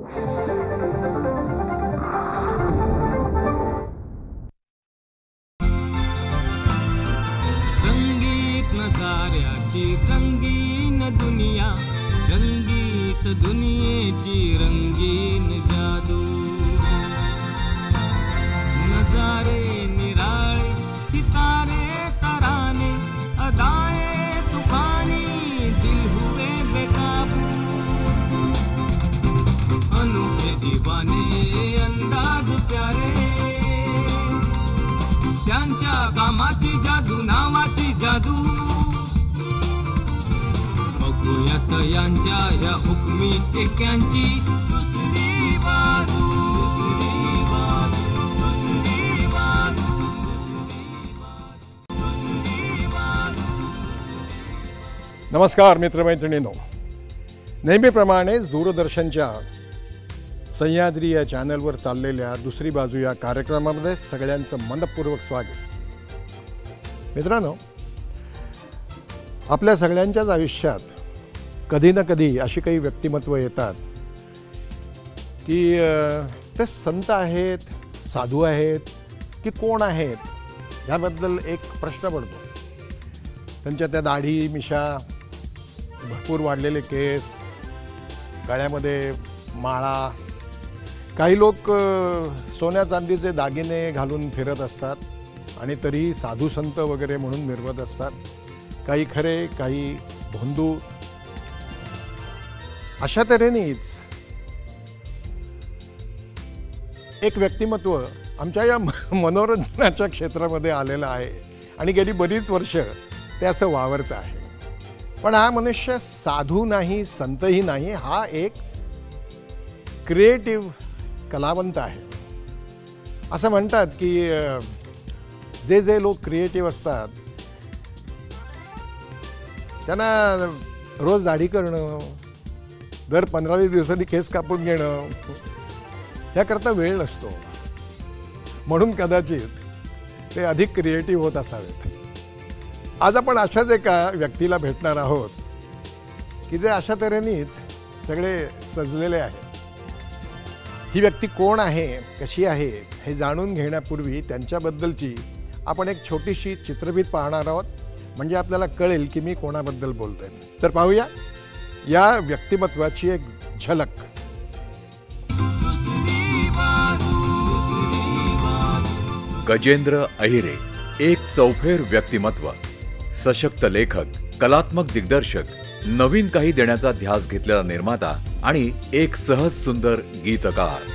रंगीत नकार्याची रंगीन दुनिया रंगीत दुनियेची रंग कामाची जादू नावाची जादू बघूयात यांच्या या हुकमी टेक्यांची दुसरी बाजू नमस्कार मित्रमैत्रिणींनो नेहमीप्रमाणेच दूरदर्शनच्या सह्याद्री या चॅनलवर चाललेल्या दुसरी बाजू या कार्यक्रमामध्ये सगळ्यांचं मनपूर्वक स्वागत मित्रांनो आपल्या सगळ्यांच्याच आयुष्यात कधी ना कधी अशी काही व्यक्तिमत्व येतात की ते संत आहेत साधू आहेत की कोण आहेत ह्याबद्दल एक प्रश्न पडतो त्यांच्या त्या दाढी मिशा भरपूर वाढलेले केस गळ्यामध्ये माळा काही लोक सोन्या चांदीचे दागिने घालून फिरत असतात आणि तरी साधू संत वगैरे म्हणून मिरवत असतात काही खरे काही भोंदू अशा तऱ्हेनेच एक व्यक्तिमत्व आमच्या या मनोरंजनाच्या क्षेत्रामध्ये आलेलं आहे आणि गेली बरीच वर्ष ते असं वावरत आहे पण हा मनुष्य साधू नाही संतही नाही हा एक क्रिएटिव्ह कलावंत आहे असं म्हणतात की जे जे लोक क्रिएटिव्ह असतात त्यांना रोज दाढी करणं दर पंधरा वीस दिवसांनी केस कापून घेणं ह्याकरता वेळ नसतो म्हणून कदाचित ते अधिक क्रिएटिव्ह होत असावेत आज आपण अशाच एका व्यक्तीला भेटणार आहोत की जे अशा तऱ्हेनेच सगळे सजलेले आहेत ही व्यक्ती कोण आहे कशी आहे हे जाणून घेण्यापूर्वी त्यांच्याबद्दलची आपण एक छोटीशी चित्रभीत पाहणार आहोत म्हणजे आपल्याला कळेल की मी कोणाबद्दल बोलतोय तर पाहूया या व्यक्तिमत्वाची एक झलक गजेंद्र अहिरे एक चौफेर व्यक्तिमत्व सशक्त लेखक कलात्मक दिग्दर्शक नवीन काही देण्याचा ध्यास घेतलेला निर्माता आणि एक सहज सुंदर गीतकार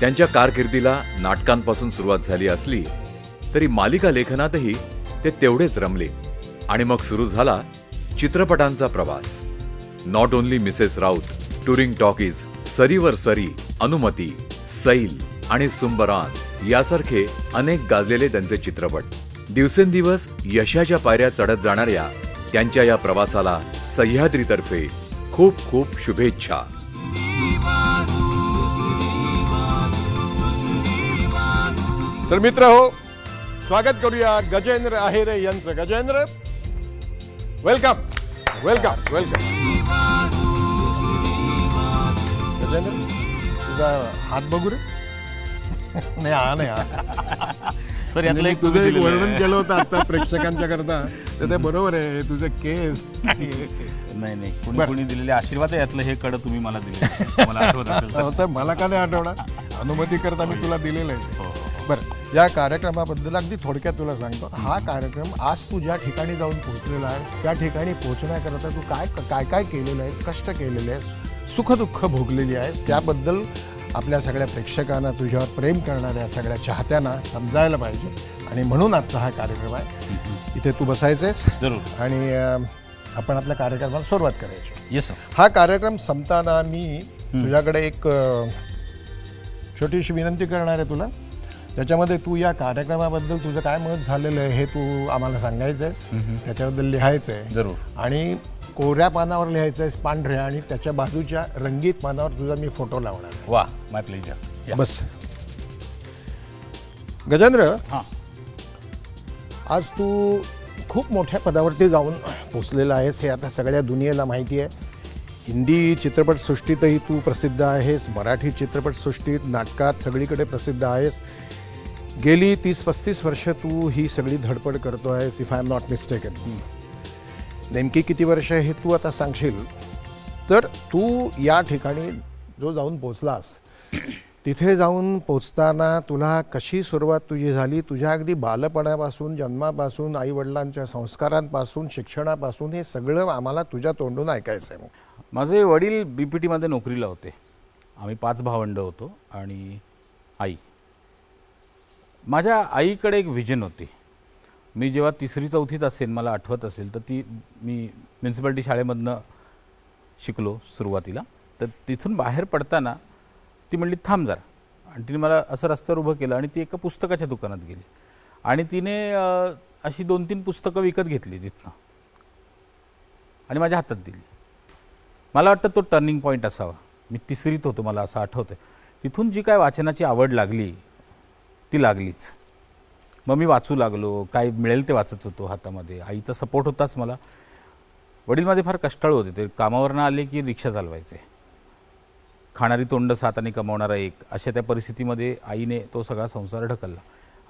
त्यांच्या कारकिर्दीला नाटकांपासून सुरुवात झाली असली तरी मालिका लेखनातही ते तेवढेच रमले आणि मग सुरू झाला चित्रपटांचा प्रवास not only Mrs Raut touring talkies सरीवर सरी अनुमती सैल आणि सुंबरान यासारखे अनेक गाजलेले त्यांचे चित्रपट दिवसेंदिवस यशाच्या पायऱ्या चढत जाणाऱ्या त्यांच्या या प्रवासाला सह्याद्रीतर्फे खूप खूप शुभेच्छा तर मित्र हो स्वागत करूया गजेंद्र अहिरे यांचं Gajendra welcome welcome welcome Gajendra तुझा हात बघू रे नाही हा नाही सर म्हणजे एक तुझं वर्णन केलं होतं आता प्रेक्षकांच्या करता तर ते बरोबर आहे तुझे केस नाही नाही कोणी कोणी दिलेले आशीर्वाद आहे यातलं हे कड तुम्ही मला दिले मला आठवत हो, मला का नाही आठवणार अनुमती करता मी हो, तुला हो. दिलेलं आहे या कार्यक्रमाबद्दल अगदी थोडक्यात तुला सांगतो हा कार्यक्रम आज तू ज्या ठिकाणी जाऊन पोहोचलेला आहेस त्या ठिकाणी पोहोचण्याकरता तू काय काय काय केलेलं आहेस कष्ट केलेले आहेस सुखदुःख भोगलेली आहेस त्याबद्दल आपल्या सगळ्या प्रेक्षकांना तुझ्यावर प्रेम करणाऱ्या सगळ्या चाहत्यांना समजायला पाहिजे आणि म्हणून आजचा हा कार्यक्रम आहे इथे तू बसायचेस जरूर आणि आपण आपल्या कार्यक्रमाला सुरुवात करायची येस हा कार्यक्रम संपताना मी तुझ्याकडे एक छोटीशी विनंती करणार आहे तुला त्याच्यामध्ये तू या कार्यक्रमाबद्दल तुझं काय मत झालेलं आहे हे तू आम्हाला सांगायचं आहेस त्याच्याबद्दल लिहायचं आहे जरूर आणि कोऱ्या पानावर लिहायचं आहेस पांढऱ्या आणि त्याच्या बाजूच्या रंगीत पानावर तुझा मी फोटो लावणार वा माय प्लेजर बस गजेंद्र हां आज तू खूप मोठ्या पदावरती जाऊन पोचलेला आहेस हे आता सगळ्या दुनियेला माहिती आहे हिंदी चित्रपटसृष्टीतही तू प्रसिद्ध आहेस मराठी चित्रपटसृष्टीत नाटकात सगळीकडे प्रसिद्ध आहेस गेली तीस पस्तीस वर्ष तू ही सगळी धडपड करतो आहेस if I am not mistaken नेमकी किती वर्ष हे तू आता सांगशील तर तू या ठिकाणी जो जाऊन पोचलास तिथे जाऊन पोचताना तुला कशी सुरुवात तुझी झाली तुझ्या अगदी बालपणापासून जन्मापासून आईवडिलांच्या संस्कारांपासून शिक्षणापासून हे सगळं आम्हाला तुझ्या तोंडून ऐकायचं आहे माझे वडील बी पी टीमध्ये नोकरीला होते आम्ही पाच भावंड होतो आणि आई माझ्या आईकडे एक विजन होती मी जेव्हा तिसरी चौथीत असेल मला आठवत असेल तर ती मी म्युन्सिपॅलिटी शाळेमधनं शिकलो सुरुवातीला तर तिथून बाहेर पडताना ती म्हणली थांब जरा आणि तिने मला असं रस्त्यावर उभं केलं आणि ती एका पुस्तकाच्या दुकानात गेली आणि तिने अशी दोन तीन पुस्तकं विकत घेतली तिथनं आणि माझ्या हातात दिली मला वाटतं तो टर्निंग पॉईंट असावा मी तिसरीत होतो मला असं आठवतं तिथून जी काय वाचनाची आवड लागली ती लागलीच मग मी वाचू लागलो काय मिळेल ते वाचत होतो हातामध्ये आईचा सपोर्ट होताच मला वडील माझे फार कष्टाळू होते ते कामावरनं आले की रिक्षा चालवायचे खाणारी तोंड साताने कमावणारा एक अशा त्या परिस्थितीमध्ये आईने तो सगळा संसार ढकलला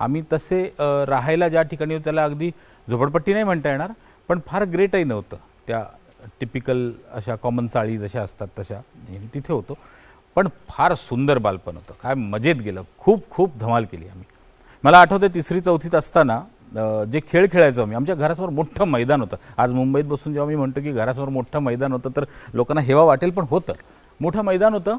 आम्ही तसे राहायला ज्या ठिकाणी त्याला अगदी झोपडपट्टी नाही म्हणता येणार पण फार ग्रेटही नव्हतं त्या टिपिकल अशा कॉमन चाळी जशा असतात तशा तिथे होतो पण फार सुंदर बालपण होतं काय मजेत गेलं खूप खूप धमाल केली आम्ही मला आठवतं तिसरी चौथीत असताना जे खेळ खेळायचो आम्ही आमच्या घरासमोर मोठं मैदान होतं आज मुंबईत बसून जेव्हा मी म्हणतो की घरासमोर मोठं मैदान होतं तर लोकांना हेवा वाटेल पण होतं मोठं मैदान होतं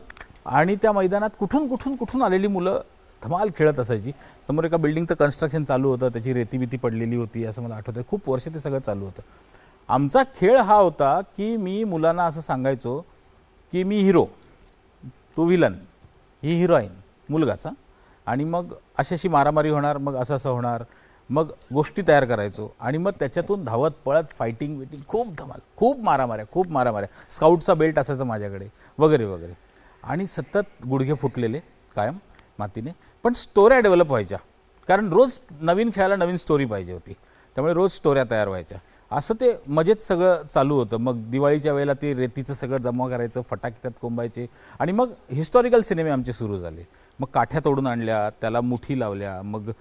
आणि त्या मैदानात कुठून कुठून कुठून आलेली मुलं धमाल खेळत असायची समोर एका बिल्डिंगचं कन्स्ट्रक्शन चालू होतं त्याची रेतीबिती पडलेली होती असं मला आठवतं खूप वर्ष ते सगळं चालू होतं आमचा खेळ हा होता की मी मुलांना असं सांगायचो की मी हिरो तो विलन ही हिरोईन मुलगाचा आणि मग अशाशी मारामारी होणार मग असं असं होणार मग गोष्टी तयार करायचो आणि मग त्याच्यातून धावत पळत फायटिंग विटिंग खूप धमाल खूप मारामाऱ्या खूप मारामाऱ्या स्काउटचा बेल्ट असायचा माझ्याकडे वगैरे वगैरे आणि सतत गुडघे फुटलेले कायम मातीने पण स्टोऱ्या डेव्हलप व्हायच्या कारण रोज नवीन खेळायला नवीन स्टोरी पाहिजे होती त्यामुळे रोज स्टोऱ्या तयार व्हायच्या असं ते मजेत सगळं चालू होतं मग दिवाळीच्या वेळेला ते रेतीचं सगळं जमा करायचं फटाके त्यात कोंबायचे आणि मग हिस्टॉरिकल सिनेमे आमचे सुरू झाले मग काठ्या तोडून आणल्या त्याला मुठी लावल्या मग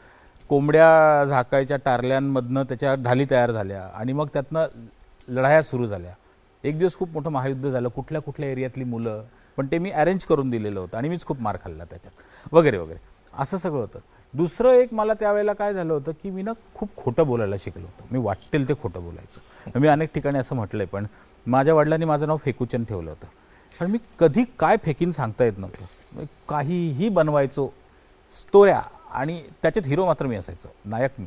कोंबड्या झाकायच्या टारल्यांमधनं त्याच्या ढाली तयार झाल्या आणि मग त्यातनं लढाया सुरू झाल्या एक दिवस खूप मोठं महायुद्ध झालं कुठल्या कुठल्या एरियातली मुलं पण ते मी अरेंज करून दिलेलं होतं आणि मीच खूप मार खाल्ला त्याच्यात वगैरे वगैरे असं सगळं होतं दुसरं एक मला त्यावेळेला काय झालं होतं की मी ना खूप खोटं बोलायला शिकलो होतो मी वाटेल ते खोटं बोलायचं मी अनेक ठिकाणी असं म्हटलं आहे पण माझ्या वडिलांनी माझं नाव फेकूचन ठेवलं होतं पण मी कधी काय फेकीन सांगता येत नव्हतं काहीही बनवायचो स्टोऱ्या आणि त्याच्यात हिरो मात्र मी असायचो नायक मी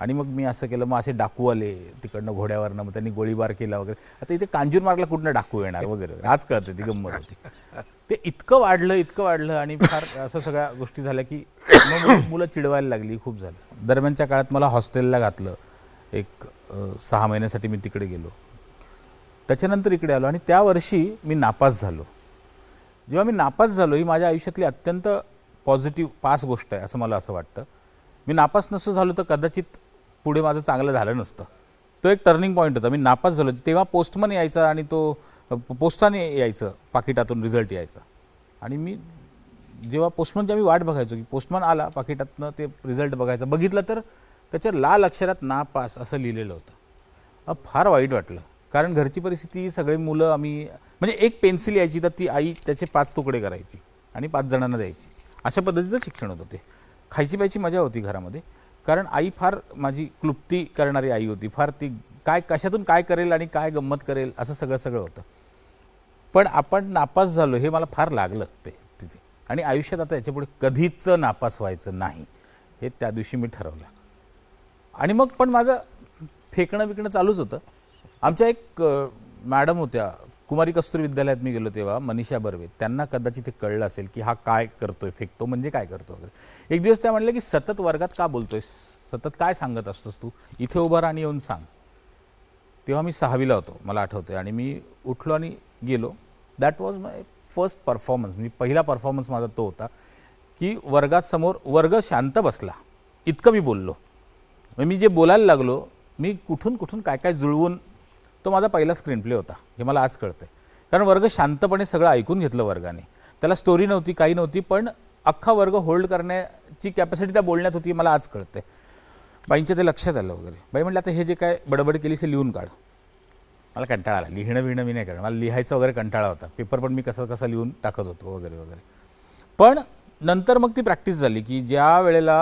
आणि मग मी असं केलं मग असे डाकू आले तिकडनं घोड्यावरनं मग त्यांनी गोळीबार केला वगैरे आता इथे कांजूर मार्गला कुठनं डाकू येणार वगैरे आज कळतं ती गंमत होती ते इतकं वाढलं इतकं वाढलं आणि फार असं सगळ्या गोष्टी झाल्या की मुलं चिडवायला लागली खूप झालं दरम्यानच्या काळात मला हॉस्टेलला घातलं एक सहा महिन्यासाठी मी तिकडे गेलो त्याच्यानंतर इकडे आलो आणि त्या वर्षी मी नापास झालो जेव्हा मी नापास झालो ही माझ्या आयुष्यातली अत्यंत पॉझिटिव्ह पास गोष्ट आहे असं मला असं वाटतं मी नापास नसं झालो तर कदाचित पुढे माझं चांगलं झालं नसतं तो एक टर्निंग पॉईंट होता मी नापास झालो तेव्हा पोस्टमन यायचा आणि तो पोस्टाने यायचं पाकिटातून रिझल्ट यायचा आणि मी जेव्हा पोस्टमनची आम्ही वाट बघायचो की पोस्टमन आला पाकिटातनं ते रिझल्ट बघायचं बघितलं तर त्याच्यावर लाल अक्षरात ना पास असं लिहिलेलं होतं फार वाईट वाटलं कारण घरची परिस्थिती सगळे मुलं आम्ही म्हणजे एक पेन्सिल यायची तर ती आई त्याचे पाच तुकडे करायची आणि पाच जणांना द्यायची अशा पद्धतीचं शिक्षण होतं ते खायची प्यायची मजा होती घरामध्ये कारण आई फार माझी क्लुप्ती करणारी आई होती फार ती काय कशातून काय करेल आणि काय गंमत करेल असं सगळं सगळं होतं पण आपण नापास झालो हे मला फार लागलं ते तिथे आणि आयुष्यात आता याच्यापुढे कधीच नापास व्हायचं नाही हे त्या दिवशी मी ठरवलं आणि मग पण माझं फेकणं विकणं चालूच होतं आमच्या एक मॅडम होत्या कुमारी कस्तुरी विद्यालयात मी गेलो तेव्हा मनीषा बर्वे त्यांना कदाचित ते कळलं असेल की हा काय करतोय फेकतो म्हणजे काय करतो वगैरे एक दिवस त्या म्हटलं की सतत वर्गात का बोलतोय सतत काय सांगत असतोस तू इथे उभा राहा आणि येऊन सांग तेव्हा मी सहावीला होतो मला आठवते आणि मी उठलो आणि गेलो that was my first performance म्हणजे पहिला परफॉर्मन्स माझा तो होता की वर्गासमोर वर्ग शांत बसला इतकं मी बोललो मी जे बोलायला लागलो मी कुठून कुठून काय काय जुळवून तो माझा पहिला स्क्रीन प्ले होता हे मला आज कळतं कारण वर्ग शांतपणे सगळं ऐकून घेतलं वर्गाने त्याला स्टोरी नव्हती काही नव्हती पण अख्खा वर्ग होल्ड करण्याची कॅपॅसिटी त्या बोलण्यात होती मला आज कळते बाईंच्या ते लक्षात आलं वगैरे बाई म्हटलं आता हे जे काय बडबड केली ते लिहून काढ मला कंटाळा आला लिहिणं बिहणं मी नाही करणं मला लिहायचा वगैरे कंटाळा होता पेपर पण मी कसा कसा लिहून टाकत होतो वगैरे वगैरे पण नंतर मग ती प्रॅक्टिस झाली की ज्या वेळेला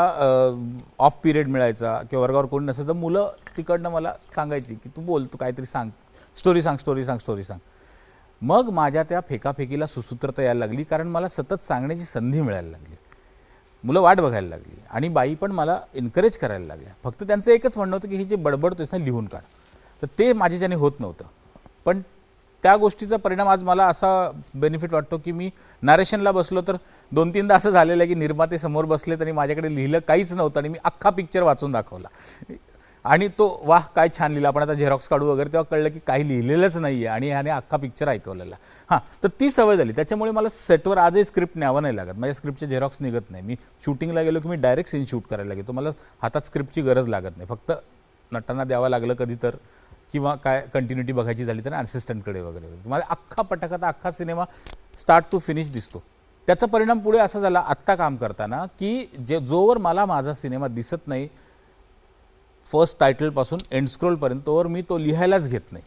ऑफ पिरियड मिळायचा किंवा वर्गावर कोणी नसेल तर मुलं तिकडनं मला सांगायची की तू बोल तू काहीतरी सांग स्टोरी सांग स्टोरी सांग स्टोरी सांग मग माझ्या त्या फेकाफेकीला सुसूत्रता यायला लागली कारण मला सतत सांगण्याची संधी मिळायला लागली मुलं वाट बघायला लागली आणि बाई पण मला एनकरेज करायला लागल्या फक्त त्यांचं एकच म्हणणं होतं की हे जे बडबड ना लिहून काढ तर ते माझ्याच्याने होत नव्हतं पण त्या गोष्टीचा परिणाम आज मला असा बेनिफिट वाटतो की मी नारेशनला बसलो तर दोन तीनदा असं झालेलं आहे की निर्माते समोर बसले तरी माझ्याकडे लिहिलं काहीच नव्हतं आणि मी अख्खा पिक्चर वाचून दाखवला आणि तो वाह काय छान लिहिला आपण आता झेरॉक्स काढू वगैरे तेव्हा कळलं की काही लिहिलेलंच नाही आहे आणि ह्याने अख्खा पिक्चर ऐकवलेला हां तर ती सवय झाली त्याच्यामुळे मला सेटवर आजही स्क्रिप्ट न्यावं नाही लागत माझ्या स्क्रिप्टचे झेरॉक्स निघत नाही मी शूटिंगला गेलो की मी डायरेक्ट सीन शूट करायला लागेल तो मला हातात स्क्रिप्टची गरज लागत नाही फक्त नटांना द्यावं लागलं कधी तर किंवा काय कंटिन्युटी बघायची झाली तर असिस्टंटकडे वगैरे तुम्हाला अख्खा पटकात अख्खा सिनेमा स्टार्ट टू फिनिश दिसतो त्याचा परिणाम पुढे असा झाला आत्ता काम करताना की जे जोवर मला माझा सिनेमा दिसत नाही फर्स्ट टायटलपासून एन्डस्क्रोलपर्यंत तोवर मी तो लिहायलाच घेत नाही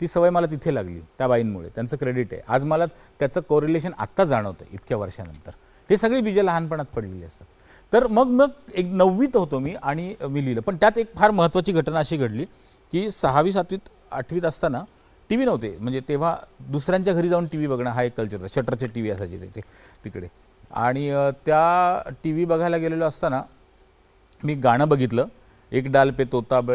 ती सवय मला तिथे लागली त्या बाईंमुळे त्यांचं क्रेडिट आहे आज मला त्याचं कोरिलेशन आत्ता जाणवतं इतक्या वर्षानंतर हे सगळी बीजे लहानपणात पडलेली असतात तर मग मग एक नववीत होतो मी आणि मी लिहिलं पण त्यात एक फार महत्त्वाची घटना अशी घडली की सहावी सातवीत आठवीत असताना टी व्ही नव्हते म्हणजे तेव्हा दुसऱ्यांच्या घरी जाऊन टी व्ही बघणं हा एक कल्चर होता शटरचे टी व्ही असायचे तिथे तिकडे आणि त्या टी व्ही बघायला गेलेलो असताना मी गाणं बघितलं एक डाल पे तोता ब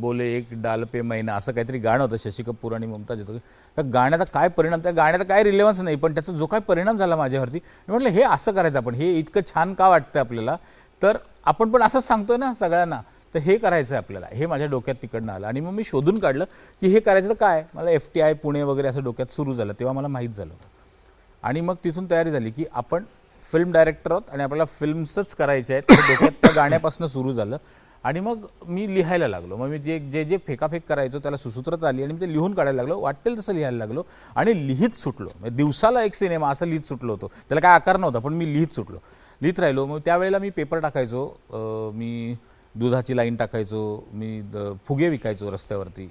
बोले एक डाल पे मैना असं काहीतरी गाणं होतं शशी कपूर आणि ममता जसं त्या गाण्याचा काय परिणाम त्या गाण्याचा काय रिलेव्हन्स नाही पण त्याचा जो काय परिणाम झाला माझ्यावरती मी म्हटलं हे असं करायचं आपण हे इतकं छान का वाटतं आपल्याला तर आपण पण असंच सांगतोय ना सगळ्यांना तर हे करायचं आहे आपल्याला हे माझ्या डोक्यात तिकडनं आलं आणि मग मी शोधून काढलं की हे करायचं तर काय मला एफ टी आय पुणे वगैरे असं डोक्यात सुरू झालं तेव्हा मला माहीत झालं होतं आणि मग तिथून तयारी झाली की आपण फिल्म डायरेक्टर आहोत आणि आपल्याला फिल्म्सच करायचे आहेत डोक्यात त्या गाण्यापासून सुरू झालं आणि मग मी लिहायला लागलो मग मी जे जे जे फेकाफेक करायचो त्याला सुसूत्रता आली आणि मी ते लिहून काढायला लागलो वाटेल तसं लिहायला लागलो आणि लिहित सुटलो म्हणजे दिवसाला एक सिनेमा असं लिहित सुटलो होतो त्याला काय आकार नव्हता पण मी लिहित सुटलो लिहित राहिलो मग त्यावेळेला मी पेपर टाकायचो मी दुधाची लाईन टाकायचो मी द फुगे विकायचो रस्त्यावरती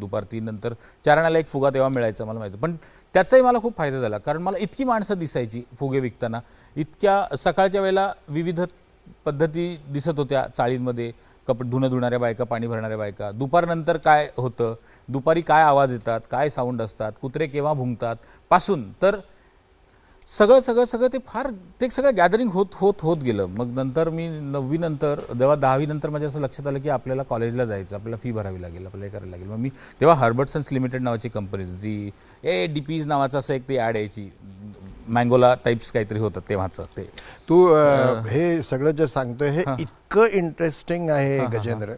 दुपार तीन नंतर चारणाला एक फुगा तेव्हा मिळायचा मला माहिती पण त्याचाही मला खूप फायदा झाला कारण मला इतकी माणसं दिसायची फुगे विकताना इतक्या सकाळच्या वेळेला विविध पद्धती दिसत होत्या चाळींमध्ये कप धुणं धुणाऱ्या बायका पाणी भरणाऱ्या बायका दुपारनंतर काय होतं दुपारी काय आवाज येतात काय साऊंड असतात कुत्रे केव्हा भुंकतात पासून तर सगळं सगळं सगळं ते फार ते सगळं गॅदरिंग होत होत होत गेलं मग नंतर मी नववी नंतर जेव्हा नंतर माझ्या असं लक्षात आलं की आपल्याला कॉलेजला जायचं आपल्याला फी भरावी लागेल आपल्याला करायला लागेल मग मी तेव्हा हर्बर्टसन्स लिमिटेड नावाची कंपनी होती ए डी पीज e नावाचं असं एक ते ॲड यायची मँगोला टाईप्स काहीतरी होतं तेव्हाचं ते तू हे सगळं जे सांगतोय हे इतकं इंटरेस्टिंग आहे गजेंद्र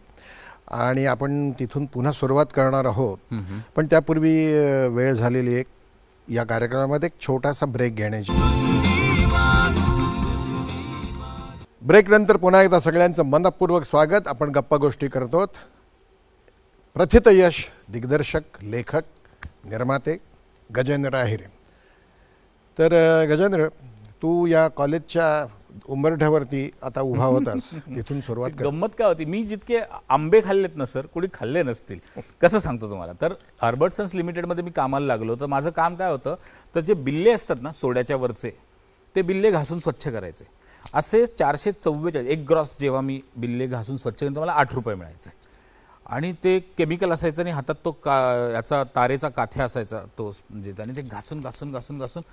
आणि आपण तिथून पुन्हा सुरुवात करणार आहोत पण त्यापूर्वी वेळ झालेली एक या कार्यक्रमामध्ये एक छोटासा ब्रेक घेण्याची ब्रेक नंतर पुन्हा एकदा सगळ्यांचं मनपूर्वक स्वागत आपण गप्पा गोष्टी करतो प्रथित यश दिग्दर्शक लेखक निर्माते गजेंद्र आहिरे तर गजेंद्र तू या कॉलेजच्या उंबरठ्यावरती आता उभा होतास तिथून सुरुवात गंमत काय होती मी जितके आंबे खाल्लेत ना सर कोणी खाल्ले नसतील कसं सांगतो तुम्हाला तर हर्बर्टसन्स लिमिटेडमध्ये मी कामाला लागलो तर माझं काम काय होतं तर जे बिल्ले असतात ना सोड्याच्या वरचे ते बिल्ले घासून स्वच्छ करायचे असे चारशे चव्वेचाळीस एक ग्रॉस जेव्हा मी बिल्ले घासून स्वच्छ करून मला आठ रुपये मिळायचे आणि ते केमिकल असायचं आणि हातात तो का याचा तारेचा काथ्या असायचा तो म्हणजे आणि ते घासून घासून घासून घासून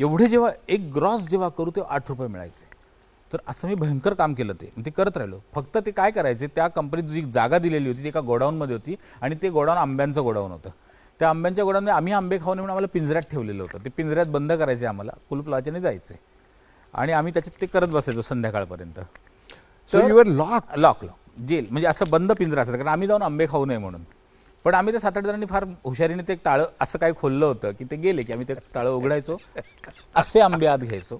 एवढे जेव्हा एक ग्रॉस जेव्हा करू तेव्हा आठ रुपये मिळायचे तर असं मी भयंकर काम केलं ते ते करत राहिलो फक्त ते काय करायचे त्या कंपनीत जी जागा दिलेली होती ती एका गोडाऊनमध्ये होती आणि ते गोडाऊन आंब्यांचं गोडाऊन होतं त्या आंब्यांच्या गोडाऊनमध्ये आम्ही आंबे खाऊ नये म्हणून आम्हाला पिंजऱ्यात ठेवलेलं होतं ते पिंजऱ्यात बंद करायचे आम्हाला कुलूप लावायचे जायचे आणि आम्ही त्याच्यात ते करत बसायचो संध्याकाळपर्यंत तर your lock lock lock jail म्हणजे असं बंद पिंजरा असायचं कारण आम्ही जाऊन आंबे खाऊ नये म्हणून पण आम्ही ते सात आठ जणांनी फार हुशारीने ते टाळं असं काही खोललं होतं की ते गेले की आम्ही ते टाळं उघडायचो असे आंबे आत घ्यायचो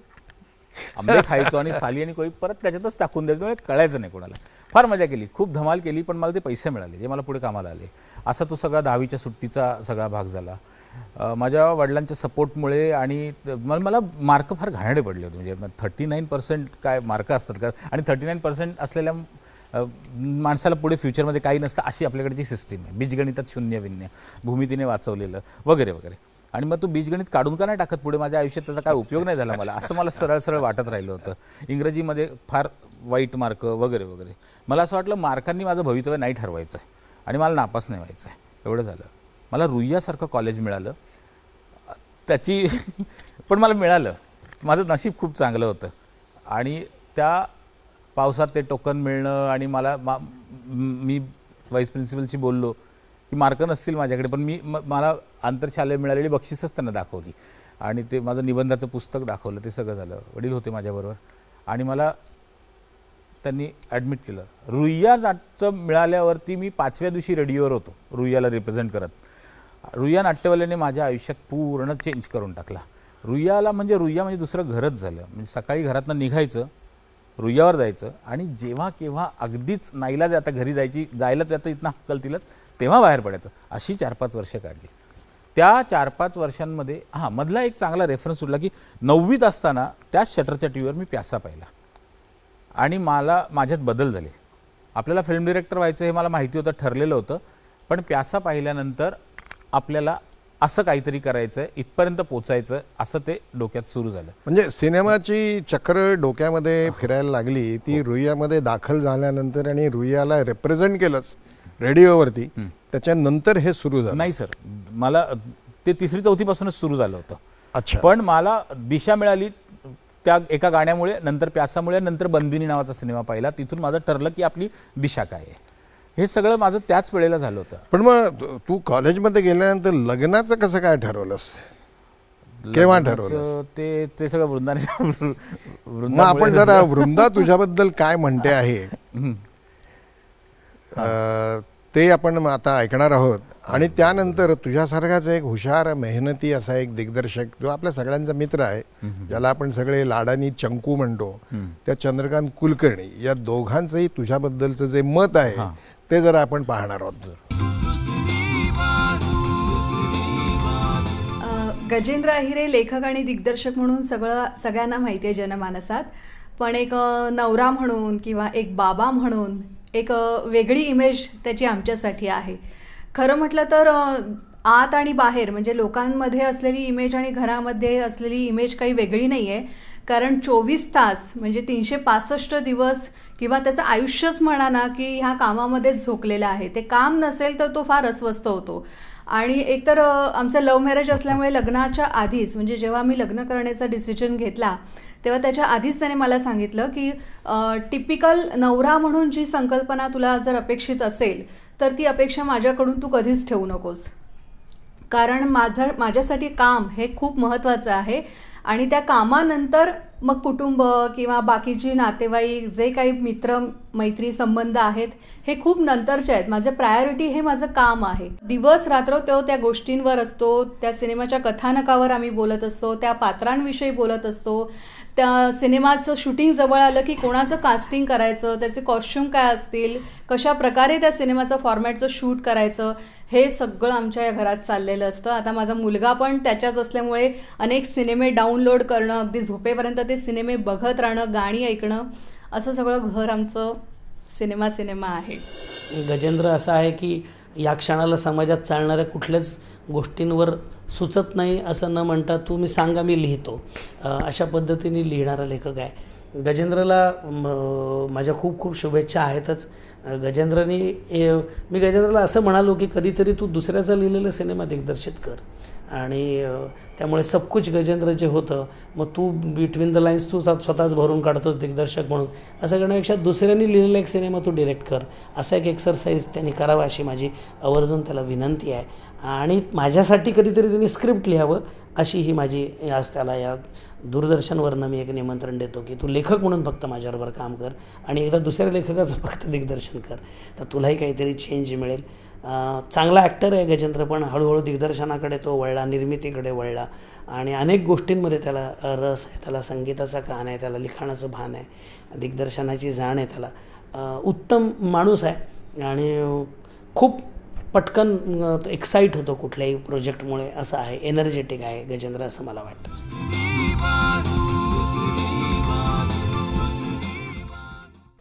आंबे खायचो आणि साली आणि कोळी परत त्याच्यातच टाकून द्यायचं म्हणजे कळायचं नाही कोणाला फार मजा केली खूप धमाल केली पण मला ते पैसे मिळाले जे मला पुढे कामाला आले असा तो सगळा दहावीच्या सुट्टीचा सगळा भाग झाला माझ्या वडिलांच्या सपोर्टमुळे आणि मला मार्क फार घाणडे पडले होते म्हणजे थर्टी नाईन पर्सेंट काय मार्क असतात का आणि थर्टी नाईन पर्सेंट असलेल्या माणसाला पुढे फ्युचरमध्ये काही नसतं अशी आपल्याकडची सिस्टीम आहे बीजगणितात शून्य विन्य भूमितीने वाचवलेलं वगैरे वगैरे आणि मग तू बीजगणित काढून का नाही टाकत पुढे माझ्या आयुष्यात त्याचा काय उपयोग नाही झाला मला असं मला सरळ सरळ वाटत राहिलं होतं इंग्रजीमध्ये फार वाईट मार्क वगैरे वगैरे मला असं वाटलं मार्कांनी माझं भवितव्य नाही ठरवायचं आहे आणि मला नापास नाही व्हायचं आहे एवढं झालं मला रुईयासारखं कॉलेज मिळालं त्याची पण मला मिळालं माझं नशीब खूप चांगलं होतं आणि त्या पावसात ते टोकन मिळणं आणि मला मा मी वाईस प्रिन्सिपलशी बोललो की मार्क नसतील माझ्याकडे पण मी म मला आंतरशालेय मिळालेली बक्षिसच त्यांना दाखवली आणि ते माझं निबंधाचं पुस्तक दाखवलं ते सगळं झालं वडील होते माझ्याबरोबर आणि मला त्यांनी ॲडमिट केलं रुईया नाटचं मिळाल्यावरती मी पाचव्या दिवशी रेडिओवर होतो रुईयाला रिप्रेझेंट करत रुईया नाट्यवाल्याने माझ्या आयुष्यात पूर्ण चेंज करून टाकला रुईयाला म्हणजे रुईया म्हणजे दुसरं घरच झालं म्हणजे सकाळी घरातनं निघायचं रुईयावर जायचं आणि जेव्हा केव्हा अगदीच नाईला जाता घरी जायची जायलाच जाता इथनं हक्कल तिलाच तेव्हा बाहेर पडायचं अशी चार पाच वर्षे काढली त्या चार पाच वर्षांमध्ये हां मधला एक चांगला रेफरन्स उरला की नववीत असताना त्याच शटरच्या टी व्हीवर मी प्यासा पाहिला आणि मला माझ्यात बदल झाले आपल्याला फिल्म डिरेक्टर व्हायचं हे मला माहिती होतं ठरलेलं होतं पण प्यासा पाहिल्यानंतर आपल्याला असं काहीतरी करायचं आहे इथपर्यंत पोचायचं असं ते डोक्यात सुरू झालं म्हणजे सिनेमाची चक्र डोक्यामध्ये फिरायला लागली ती हो. रुईयामध्ये दाखल झाल्यानंतर आणि रुईयाला रिप्रेझेंट केलंच रेडिओवरती त्याच्यानंतर हे सुरू झालं नाही सर मला ते तिसरी चौथी पासूनच सुरू झालं होतं अच्छा पण मला दिशा मिळाली त्या एका गाण्यामुळे नंतर प्यासामुळे नंतर बंदिनी नावाचा सिनेमा पाहिला तिथून माझं ठरलं की आपली दिशा काय आहे हे सगळं माझं त्याच वेळेला झालं होतं पण मग तू कॉलेजमध्ये गेल्यानंतर लग्नाचं कसं काय ठरवलंस केव्हा ठरवलं ते ते सगळं वृंदाने वृंदा आपण जरा वृंदा तुझ्याबद्दल काय म्हणते आहे ते आपण आता ऐकणार आहोत आणि त्यानंतर तुझ्यासारखाच एक हुशार मेहनती असा एक दिग्दर्शक जो आपल्या सगळ्यांचा मित्र आहे ज्याला आपण सगळे लाडानी चंकू म्हणतो त्या चंद्रकांत कुलकर्णी या दोघांचंही तुझ्याबद्दलचं जे मत आहे ते जरा आपण पाहणार आहोत गजेंद्र अहिरे लेखक आणि दिग्दर्शक म्हणून सगळं सगळ्यांना माहिती आहे जनमानसात पण एक नवरा म्हणून किंवा एक बाबा म्हणून एक वेगळी इमेज त्याची आमच्यासाठी आहे खरं म्हटलं तर आत आणि बाहेर म्हणजे लोकांमध्ये असलेली इमेज आणि घरामध्ये असलेली इमेज काही वेगळी नाही आहे कारण चोवीस तास म्हणजे तीनशे पासष्ट दिवस किंवा त्याचं आयुष्यच म्हणा ना की ह्या कामामध्येच झोकलेलं आहे ते काम नसेल तर तो फार अस्वस्थ होतो आणि एकतर आमचं लव्ह मॅरेज असल्यामुळे लग्नाच्या आधीच म्हणजे जेव्हा मी लग्न करण्याचा डिसिजन घेतला तेव्हा त्याच्या आधीच त्याने मला सांगितलं की टिपिकल नवरा म्हणून जी संकल्पना तुला जर अपेक्षित असेल तर ती अपेक्षा माझ्याकडून तू कधीच ठेवू नकोस कारण माझं माझ्यासाठी काम हे खूप महत्त्वाचं आहे आणि त्या कामानंतर मग कुटुंब किंवा बाकीची नातेवाईक जे काही मित्र मैत्री संबंध आहेत हे खूप नंतरचे आहेत माझे प्रायोरिटी हे माझं काम आहे दिवस रात्र तो त्या गोष्टींवर असतो त्या सिनेमाच्या कथानकावर आम्ही बोलत असतो त्या पात्रांविषयी बोलत असतो त्या सिनेमाचं शूटिंग जवळ आलं की कोणाचं कास्टिंग करायचं त्याचे कॉस्ट्युम काय असतील कशा प्रकारे त्या सिनेमाचं फॉर्मॅटचं शूट करायचं हे सगळं आमच्या या घरात चाललेलं असतं आता माझा मुलगा पण त्याच्याच असल्यामुळे अनेक सिनेमे डाउनलोड करणं अगदी झोपेपर्यंत ते सिनेमे बघत राहणं गाणी ऐकणं असं सगळं घर आमचं सिनेमा सिनेमा आहे गजेंद्र असं आहे की या क्षणाला समाजात चालणाऱ्या कुठल्याच गोष्टींवर सुचत नाही असं न म्हणता तू मी सांगा मी लिहितो अशा पद्धतीने लिहिणारा लेखक आहे गजेंद्रला माझ्या खूप खूप शुभेच्छा आहेतच गजेंद्रनी मी गजेंद्रला असं म्हणालो की कधीतरी तू दुसऱ्याचा लिहिलेला सिनेमा दिग्दर्शित कर आणि त्यामुळे सबकुच गजेंद्र जे होतं मग तू बिटवीन द लाईन्स तू स्वतःच भरून काढतोस दिग्दर्शक म्हणून असं करण्यापेक्षा दुसऱ्यांनी लिहिलेला एक सिनेमा तू डिरेक्ट कर असा एक एक्सरसाइज त्यांनी करावा अशी माझी आवर्जून त्याला विनंती आहे आणि माझ्यासाठी कधीतरी त्यांनी स्क्रिप्ट लिहावं अशी ही माझी आज त्याला या दूरदर्शनवरनं मी एक निमंत्रण देतो की तू लेखक म्हणून फक्त माझ्याबरोबर काम कर आणि एकदा दुसऱ्या लेखकाचं फक्त दिग्दर्शन कर तर तुलाही काहीतरी चेंज मिळेल चांगला ॲक्टर आहे गजेंद्र पण हळूहळू दिग्दर्शनाकडे तो वळला निर्मितीकडे वळला आणि अनेक गोष्टींमध्ये त्याला रस आहे त्याला संगीताचा कान आहे त्याला लिखाणाचं भान आहे दिग्दर्शनाची जाण आहे त्याला उत्तम माणूस आहे आणि खूप पटकन एक्साईट होतो कुठल्याही प्रोजेक्टमुळे असं आहे एनर्जेटिक आहे गजेंद्र असं मला वाटतं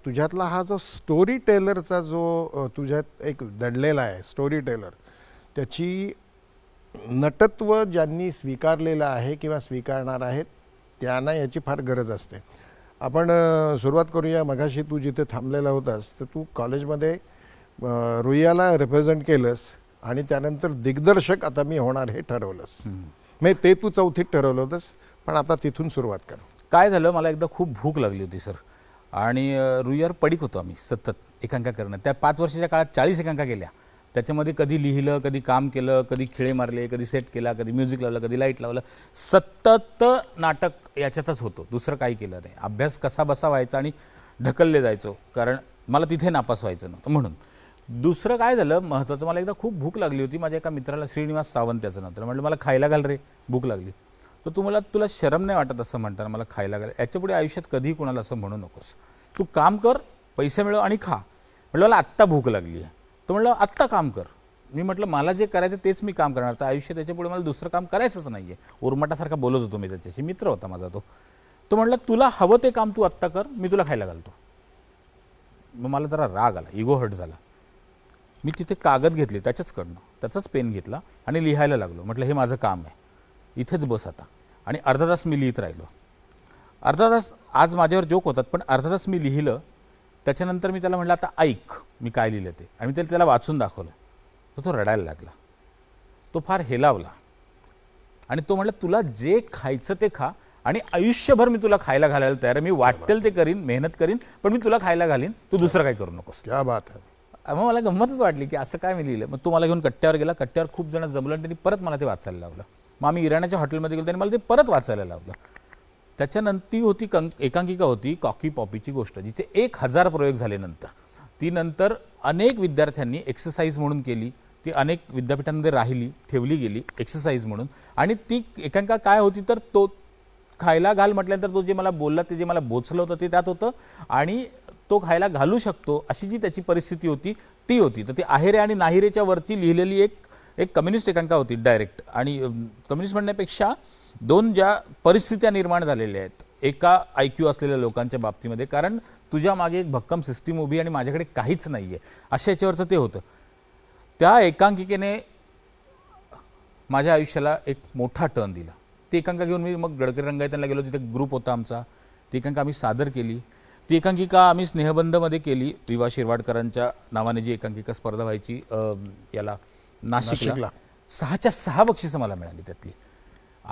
तुझ्यातला हा जो स्टोरी टेलरचा जो तुझ्यात एक दडलेला आहे स्टोरी टेलर त्याची नटत्व ज्यांनी स्वीकारलेलं आहे किंवा स्वीकारणार आहेत त्यांना याची फार गरज असते आपण सुरुवात करूया मघाशी तू जिथे थांबलेला होतास तर तू कॉलेजमध्ये रुयाला रिप्रेझेंट केलंस आणि त्यानंतर दिग्दर्शक आता मी होणार हे ठरवलंस म्हणजे ते तू चौथीत ठरवलं होतंस पण आता तिथून सुरुवात कर काय झालं मला एकदा खूप भूक लागली होती सर आणि रुईवर पडीक होतो आम्ही सतत एकांका करणं त्या पाच वर्षाच्या काळात चाळीस एकांका केल्या त्याच्यामध्ये कधी लिहिलं कधी काम केलं कधी खिळे मारले कधी सेट केला कधी म्युझिक लावलं कधी लाईट लावलं सतत नाटक याच्यातच होतो दुसरं काही केलं नाही अभ्यास कसा बसा व्हायचा आणि ढकलले जायचो कारण मला तिथे नापास व्हायचं नव्हतं म्हणून दुसरं काय झालं महत्त्वाचं मला एकदा खूप भूक लागली होती माझ्या एका मित्राला श्रीनिवास सावंत त्याचं नंतर म्हटलं मला खायला घाल रे भूक लागली तर मला तुला शरम नाही वाटत असं म्हणताना मला खायला गेलं याच्यापुढे आयुष्यात कधीही कोणाला असं म्हणू नकोस तू काम कर पैसे मिळव आणि खा म्हटलं मला आत्ता भूक लागली आहे तर म्हटलं आत्ता काम कर मी म्हटलं मला जे करायचं तेच मी काम करणार तर आयुष्य त्याच्यापुढे मला दुसरं काम करायचंच नाही आहे उर्मटासारखा बोलत होतो मी त्याच्याशी मित्र होता माझा तो तो म्हटलं तुला हवं ते काम तू आत्ता कर मी तुला खायला घालतो मग मला जरा राग आला इगो हर्ट झाला मी तिथे कागद घेतले त्याच्याच त्याचाच पेन घेतला आणि लिहायला लागलो म्हटलं हे माझं काम आहे इथेच बस आता आणि अर्धा तास मी लिहित राहिलो अर्धा तास आज माझ्यावर जोक होतात पण अर्धा तास मी लिहिलं त्याच्यानंतर मी त्याला म्हटलं आता ऐक मी काय लिहिलं ते आणि त्याला त्याला वाचून दाखवलं तर तो रडायला लागला तो फार हेलावला आणि तो म्हटलं तुला जे खायचं ते खा आणि आयुष्यभर मी तुला खायला घालायला तयार आहे मी वाटेल ते करीन मेहनत करीन पण मी तुला खायला घालीन तू दुसरं काय करू नकोस क्या बात आहे मग मला गंमतच वाटली की असं काय मी लिहिलं मग तू मला घेऊन कट्ट्यावर गेला कट्ट्यावर खूप जण जमलं आणि त्यांनी परत मला ते वाचायला लावलं मग आम्ही इराण्याच्या हॉटेलमध्ये गेलो त्यांनी मला ते परत वाचायला लावलं त्याच्यानंतर ती होती कं एकांकिका होती कॉकी पॉपीची गोष्ट जिचे एक हजार प्रयोग झाल्यानंतर ती नंतर अनेक विद्यार्थ्यांनी एक्सरसाइज म्हणून केली ती अनेक विद्यापीठांमध्ये राहिली ठेवली गेली एक्सरसाइज म्हणून आणि ती एकांका काय होती तर तो खायला घाल म्हटल्यानंतर तो जे मला बोलला ते जे मला बोचलं होतं ते त्यात होतं आणि तो खायला घालू शकतो अशी जी त्याची परिस्थिती होती ती होती तर ती आहेरे आणि नाहिरेच्या वरती लिहिलेली एक एक कम्युनिस्ट एकांका होती डायरेक्ट आणि कम्युनिस्ट म्हणण्यापेक्षा दोन ज्या परिस्थित्या निर्माण झालेल्या आहेत एका आय क्यू असलेल्या लोकांच्या बाबतीमध्ये कारण तुझ्या मागे एक भक्कम सिस्टीम उभी आणि माझ्याकडे काहीच नाही आहे अशा याच्यावरचं ते होतं त्या एकांकिकेने माझ्या आयुष्याला एक मोठा टर्न दिला ती एकांका घेऊन मी मग गडकरी रंगायतांना गेलो तिथे ग्रुप होता आमचा ती एकांका आम्ही सादर केली ती एकांकिका आम्ही स्नेहबंधमध्ये केली विवा शिरवाडकरांच्या नावाने जी एकांकिका स्पर्धा व्हायची याला नाशिकला सहाच्या सहा बक्षिसं मला मिळाली त्यातली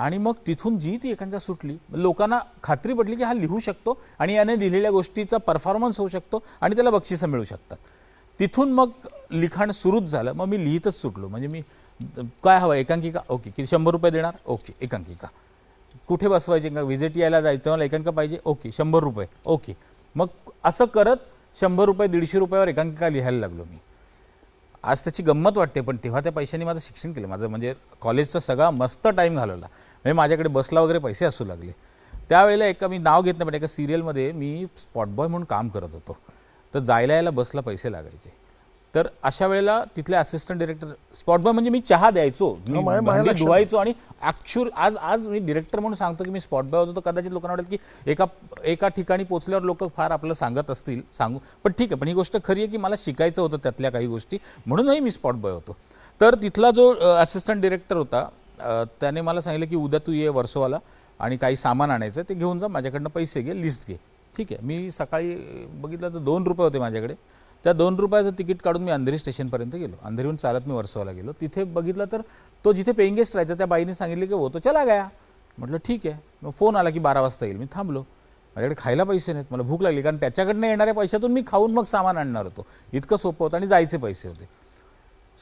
आणि मग तिथून जी ती एखाद्या सुटली लोकांना खात्री पडली की हा लिहू शकतो आणि याने लिहिलेल्या गोष्टीचा परफॉर्मन्स होऊ शकतो आणि त्याला बक्षिसं मिळू शकतात तिथून मग लिखाण सुरूच झालं मग मी लिहितच सुटलो म्हणजे मी काय हवं एकांकिका ओके किती शंभर रुपये देणार ओके एकांकिका कुठे बसवायची का विजिट यायला जायचं मला एकांका पाहिजे ओके शंभर रुपये ओके मग असं करत शंभर रुपये दीडशे रुपयावर एकांकिका लिहायला लागलो मी आज त्याची गंमत वाटते पण तेव्हा त्या पैशाने माझं शिक्षण केलं माझं म्हणजे कॉलेजचा सगळा मस्त टाईम घालवला म्हणजे माझ्याकडे बसला वगैरे पैसे असू लागले त्यावेळेला एका मी नाव घेत नाही पण एका सिरियलमध्ये मी स्पॉटबॉय म्हणून काम करत होतो तर जायला यायला बसला पैसे लागायचे तर अशा वेळेला तिथल्या असिस्टंट डिरेक्टर स्पॉट बॉय म्हणजे मी चहा द्यायचो मी हो, धुवायचो आणि ऍक्च्युअल आज आज मी डिरेक्टर म्हणून सांगतो की मी स्पॉट बॉय होतो तर कदाचित लोकांना वाटेल की एका एका ठिकाणी पोचल्यावर लोक फार आपलं सांगत असतील सांगू पण ठीक आहे पण ही गोष्ट खरी आहे की मला शिकायचं होतं त्यातल्या काही गोष्टी म्हणूनही मी स्पॉट बॉय होतो तर तिथला जो असिस्टंट डिरेक्टर होता त्याने मला सांगितलं की उद्या तू ये वर्सोवाला आणि काही सामान आणायचं ते घेऊन जा माझ्याकडनं पैसे घे लिस्ट घे ठीक आहे मी सकाळी बघितलं तर दोन रुपये होते माझ्याकडे त्या दोन रुपयाचं तिकीट काढून मी अंधेरी स्टेशनपर्यंत गेलो अंधेरीहून चालत मी वर्सोवाला गेलो तिथे बघितलं तर तो जिथे पेईंग गेस्ट राहायचा त्या बाईने सांगितले की हो तो चला गया म्हटलं ठीक आहे मग फोन आला की बारा वाजता येईल मी थांबलो माझ्याकडे खायला पैसे नाहीत मला भूक लागली कारण त्याच्याकडनं येणाऱ्या पैशातून मी खाऊन मग सामान आणणार होतो इतकं सोपं होतं आणि जायचे पैसे होते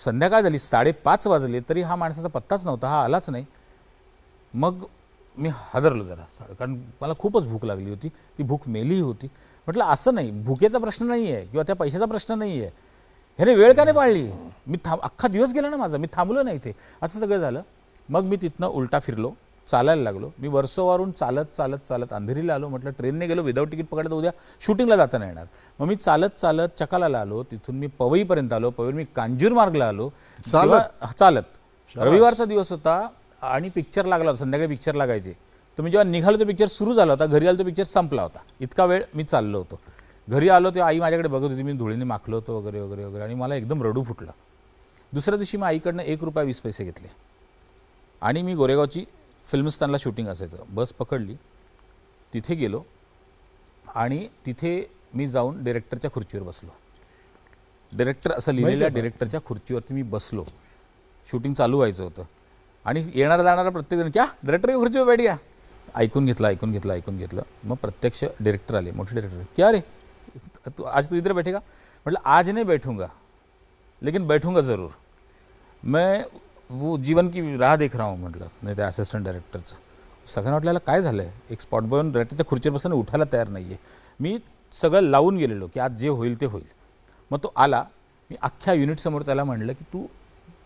संध्याकाळ झाली साडेपाच वाजले तरी हा माणसाचा पत्ताच नव्हता हा आलाच नाही मग मी हादरलो जरा कारण मला खूपच भूक लागली होती ती भूक मेलीही होती म्हटलं असं नाही भुकेचा प्रश्न नाही आहे किंवा त्या पैशाचा प्रश्न नाही आहे ह्याने वेळ का नाही पाळली मी थांब अख्खा दिवस गेला ना माझा मी थांबलो नाही इथे असं सगळं झालं मग मी तिथनं उलटा फिरलो चालायला लागलो मी वर्षवारून चालत चालत चालत अंधेरीला आलो म्हटलं ट्रेनने गेलो विदाऊट तिकीट पकडत उद्या शूटिंगला जाताना येणार मग मी चालत चालत चकाला आलो तिथून मी पवईपर्यंत आलो पवई मी कांजूर मार्गला आलो चालत चालत रविवारचा दिवस होता आणि पिक्चर लागला संध्याकाळी पिक्चर लागायचे तुम्ही जेव्हा निघालो तो पिक्चर सुरू झाला होता घरी आलो तो पिक्चर संपला होता इतका वेळ मी चाललो होतो घरी आलो तेव्हा आई माझ्याकडे बघत होती मी धुळीने माखलो होतो वगैरे वगैरे वगैरे आणि मला एकदम रडू फुटलं दुसऱ्या दिवशी मी आईकडनं एक रुपया वीस पैसे घेतले आणि मी गोरेगावची फिल्मस्थानला शूटिंग असायचं बस पकडली तिथे गेलो आणि तिथे मी जाऊन डिरेक्टरच्या खुर्चीवर बसलो डिरेक्टर असं लिहिलेल्या डिरेक्टरच्या खुर्चीवरती मी बसलो शूटिंग चालू व्हायचं होतं आणि येणारा जाणारा जण क्या डिरेक्टर खुर्चीवर बैठ ऐकून घेतलं ऐकून घेतलं ऐकून घेतलं मग प्रत्यक्ष डिरेक्टर आले मोठे डिरेक्टर क्या रे तू आज तू इधर बैठेगा म्हटलं आज नाही बैठूंगा लेकिन बैठूंगा ज़रूर मैं वो जीवन की राह देख रहा हूँ म्हटलं नाही त्या असिस्टंट डायरेक्टरचं सगळ्यांना वाटल्याला काय झालं आहे एक स्पॉट बॉयन त्या खुर्चीवर बसून उठायला तयार नाही आहे मी सगळं लावून गेलेलो की आज जे होईल ते होईल मग तो आला मी अख्ख्या युनिटसमोर त्याला म्हटलं की तू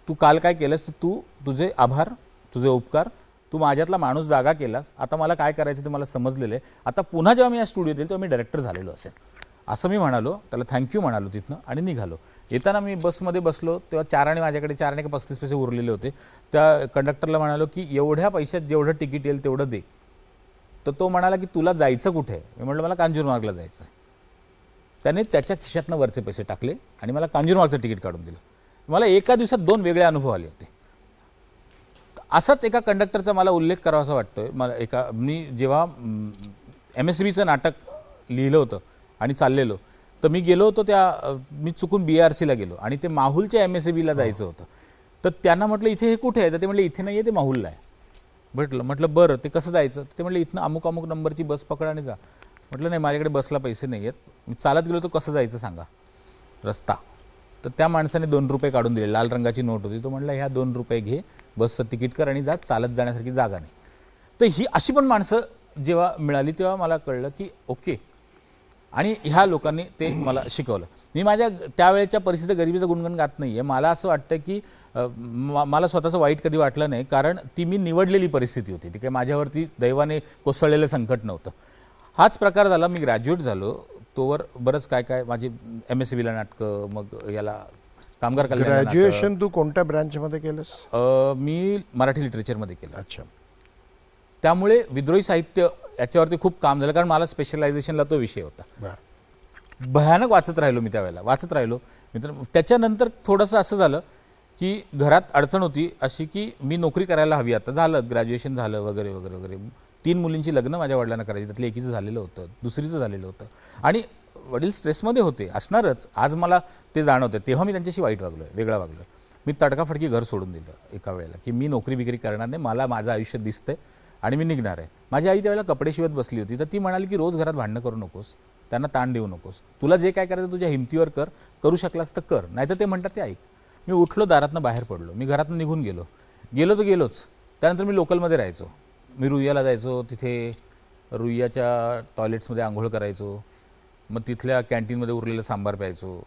तू काल काय केलंस तू तुझे आभार तुझे उपकार तू माझ्यातला माणूस जागा केलास आता मला काय करायचं ते मला समजलेलं आहे आता पुन्हा जेव्हा मी या स्टुडिओत येईल तेव्हा मी डायरेक्टर झालेलो असेल असं मी म्हणालो त्याला थँक्यू म्हणालो तिथनं आणि निघालो येताना मी बसमध्ये बसलो तेव्हा चार आणि माझ्याकडे चार का पस्तीस पैसे उरलेले होते त्या कंडक्टरला म्हणालो की एवढ्या पैशात जेवढं तिकीट येईल तेवढं दे तर तो म्हणाला की तुला जायचं कुठे मी म्हटलं मला कांजूरमार्गला जायचं आहे त्याने त्याच्या खिशातनं वरचे पैसे टाकले आणि मला कांजूरमार्गचं तिकीट काढून दिलं मला एका दिवसात दोन वेगळे अनुभव आले होते असाच एका कंडक्टरचा मला उल्लेख करावासा वाटतोय मला एका मी जेव्हा एम एस बीचं नाटक लिहिलं होतं आणि चाललेलो तर मी गेलो होतो त्या मी चुकून बी आर सीला गेलो आणि ते माहुलच्या एम एस बीला जायचं होतं तर त्यांना म्हटलं इथे हे कुठे आहे तर ते म्हटलं इथे नाही आहे ते माहुलला आहे भेटलं म्हटलं बरं ते कसं जायचं ते म्हटलं इथनं अमुक अमुक नंबरची बस पकडा आणि जा म्हटलं नाही माझ्याकडे बसला पैसे नाही आहेत मी चालत गेलो तो कसं जायचं सांगा रस्ता तर त्या माणसाने दोन रुपये काढून दिले लाल रंगाची नोट होती तो म्हटलं ह्या दोन रुपये घे बसचं तिकीट कर आणि जा चालत जाण्यासारखी जागा नाही तर ही अशी पण माणसं जेव्हा मिळाली तेव्हा मला कळलं की ओके आणि ह्या लोकांनी ते मला शिकवलं मी माझ्या त्यावेळेच्या परिस्थितीत गरिबीचं गुणगण गात नाही आहे मला असं वाटतं की मला स्वतःचं वाईट कधी वाटलं नाही कारण ती मी निवडलेली परिस्थिती होती ती काही माझ्यावरती दैवाने कोसळलेलं संकट नव्हतं हाच प्रकार झाला मी ग्रॅज्युएट झालो तोवर बरंच काय काय माझी एम एस बीला नाटकं मग याला कामगार ग्रॅज्युएशन तू कोणत्या ब्रँचमध्ये केलंस मी मराठी लिटरेचरमध्ये केलं अच्छा त्यामुळे विद्रोही साहित्य याच्यावरती खूप काम झालं कारण मला स्पेशलायझेशनला तो विषय होता भयानक वाचत राहिलो मी त्यावेळेला वाचत राहिलो मित्र त्याच्यानंतर थोडंसं असं झालं की घरात अडचण होती अशी की मी नोकरी करायला हवी आता झालं ग्रॅज्युएशन झालं वगैरे वगैरे वगैरे तीन मुलींची लग्न माझ्या वडिलांना करायची त्यातलं एकीचं झालेलं होतं दुसरीचं झालेलं होतं आणि वडील स्ट्रेसमध्ये होते असणारच आज मला ते जाणवतं तेव्हा मी त्यांच्याशी वाईट वागलो आहे वेगळा वागलो मी तडकाफडकी घर सोडून दिलं एका वेळेला की मी नोकरी बिकरी करणार नाही मला माझं आयुष्य दिसतंय आणि मी निघणार आहे माझी आई त्यावेळेला कपडे शिवत बसली होती तर ती म्हणाली की रोज घरात भांडणं करू नकोस त्यांना ताण देऊ नकोस तुला जे काय करायचं तुझ्या हिमतीवर कर करू शकलास तर कर नाहीतर ते म्हणतात ते ऐक मी उठलो दारातनं बाहेर पडलो मी घरातनं निघून गेलो गेलो तर गेलोच त्यानंतर मी लोकलमध्ये राहायचो मी रुईयाला जायचो तिथे रुईयाच्या टॉयलेट्समध्ये आंघोळ करायचो मग तिथल्या कॅन्टीनमध्ये उरलेलं सांबार प्यायचो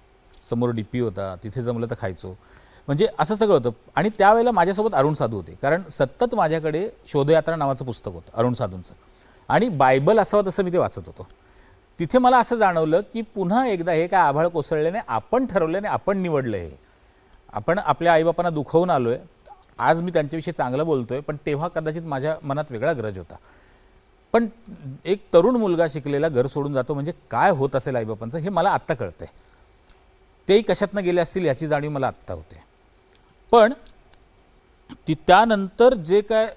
समोर डी पी होता तिथे जमलं तर खायचो म्हणजे असं सगळं होतं आणि त्यावेळेला माझ्यासोबत अरुण साधू होते कारण सतत माझ्याकडे शोधयात्रा नावाचं पुस्तक होतं अरुण साधूंचं आणि बायबल असावं तसं मी ते वाचत होतो तिथे मला असं जाणवलं की पुन्हा एकदा हे काय आभाळ कोसळल्याने आपण ठरवलं आणि आपण निवडलं हे आपण आपल्या आईबापांना दुखवून आलो आहे आज मी त्यांच्याविषयी चांगलं बोलतो आहे पण तेव्हा कदाचित माझ्या मनात वेगळा ग्रज होता पण एक तरुण मुलगा शिकलेला घर सोडून जातो म्हणजे काय होत असेल आईबापांचं हे मला आत्ता कळतंय तेही कशातनं गेले असतील याची जाणीव मला आत्ता होते पण ती त्यानंतर जे काय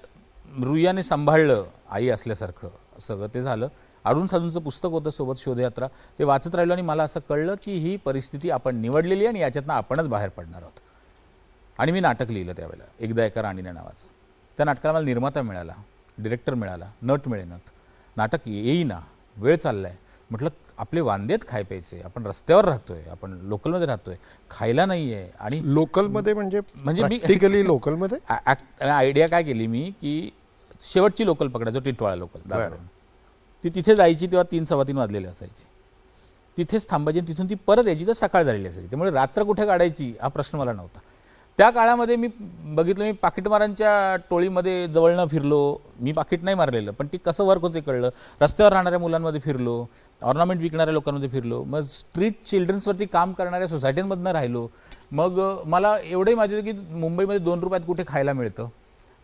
रुयाने सांभाळलं आई असल्यासारखं सगळं ते झालं अरुण साधूंचं पुस्तक होतं सोबत शोधयात्रा ते वाचत राहिलं आणि मला असं कळलं की ही परिस्थिती आपण निवडलेली आणि याच्यातनं आपणच बाहेर पडणार आहोत आणि मी नाटक लिहिलं त्यावेळेला एकदा एका राणीने नावाचं त्या नाटकाला मला निर्माता मिळाला डिरेक्टर मिळाला नट मिळेनात नाटक येईना वेळ चालला आहे म्हटलं आपले वांदेत खाय प्यायचे आपण रस्त्यावर राहतोय आपण लोकलमध्ये राहतोय खायला नाही आहे आणि लोकलमध्ये म्हणजे म्हणजे मी गेली लोकलमध्ये आयडिया काय केली मी की शेवटची लोकल पकडायचो टिटवाळा लोकल ती तिथे जायची तेव्हा तीन सव्वा तीन वाजलेले असायचे तिथेच थांबायची तिथून ती परत यायची तर सकाळ झालेली असायची त्यामुळे रात्र कुठे काढायची हा प्रश्न मला नव्हता त्या काळामध्ये मी बघितलं मी पाकिटमारांच्या टोळीमध्ये जवळनं फिरलो मी पाकिट नाही मारलेलं पण ती कसं वर्क होते कळलं रस्त्यावर राहणाऱ्या मुलांमध्ये फिरलो ऑर्नामेंट विकणाऱ्या लोकांमध्ये फिरलो मग स्ट्रीट चिल्ड्रन्सवरती काम करणाऱ्या सोसायटींमधनं राहिलो मग मला एवढंही माहिती होतं की मुंबईमध्ये दोन रुपयात कुठे खायला मिळतं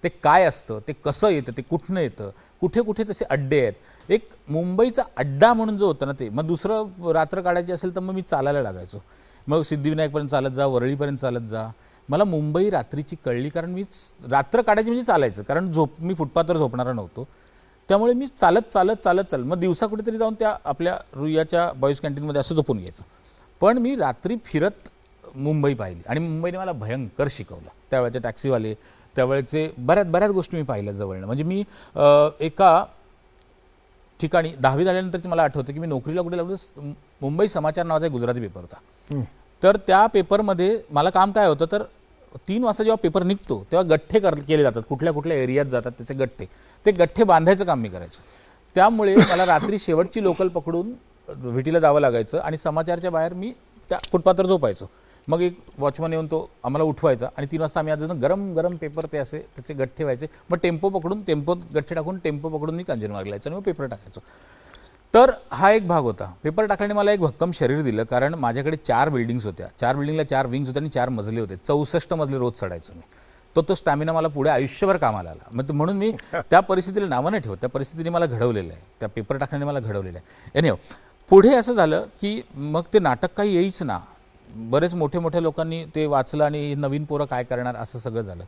ते काय असतं ते कसं येतं ते कुठनं येतं कुठे कुठे तसे अड्डे आहेत एक मुंबईचा अड्डा म्हणून जो होता ना ते मग दुसरं रात्र काढायची असेल तर मग मी चालायला लागायचो मग सिद्धिविनायकपर्यंत चालत जा वरळीपर्यंत चालत जा मला मुंबई रात्रीची कळली कारण मी रात्र काढायची म्हणजे चालायचं कारण झोप मी फुटपाथवर झोपणारा नव्हतो त्यामुळे मी चालत चालत चालत चालत मग दिवसा कुठेतरी जाऊन त्या आपल्या रुयाच्या बॉईज कॅन्टीनमध्ये असं झोपून घ्यायचं पण मी रात्री फिरत मुंबई पाहिली आणि मुंबईने मला भयंकर शिकवलं त्यावेळेचे टॅक्सीवाले त्यावेळेचे बऱ्याच बऱ्याच गोष्टी मी पाहिल्या जवळनं म्हणजे मी एका ठिकाणी दहावी झाल्यानंतरचे मला आठवतं की मी नोकरीला कुठे लागलो मुंबई समाचार नावाचा एक गुजराती पेपर होता तर त्या पेपरमध्ये मला काम काय होतं तर तीन वाजता जेव्हा पेपर निघतो तेव्हा गठ्ठे कर केले जातात कुठल्या कुठल्या एरियात जातात त्याचे गठ्ठे ते गठ्ठे बांधायचं काम मी करायचं त्यामुळे मला रात्री शेवटची लोकल पकडून भेटीला जावं लागायचं आणि समाचारच्या बाहेर मी त्या फुटपाथवर झोपायचो मग एक वॉचमन येऊन तो आम्हाला उठवायचा आणि तीन वाजता आम्ही आज गरम गरम पेपर ते असे त्याचे गठ्ठे व्हायचे मग टेम्पो पकडून टेम्पोत गठ्ठे टाकून टेम्पो पकडून मी कांजन मार्ग आणि मग पेपर टाकायचो तर हा एक भाग होता पेपर टाकल्याने मला एक भक्कम शरीर दिलं कारण माझ्याकडे चार बिल्डिंग्स होत्या चार बिल्डिंगला चार विंग्स होत्या आणि चार मजले होते चौसष्ट मजले रोज चढायचो मी तो तो स्टॅमिना मला पुढे आयुष्यभर कामाला आला मग म्हणून मी त्या परिस्थितीला नावं नाही ठेवत त्या परिस्थितीने मला घडवलेलं आहे त्या पेपर टाकण्याने मला घडवलेलं आहे एनिओ पुढे असं झालं की मग ते नाटक काही येईच ना बरेच मोठ्या मोठ्या लोकांनी ते वाचलं आणि नवीन पोरं काय करणार असं सगळं झालं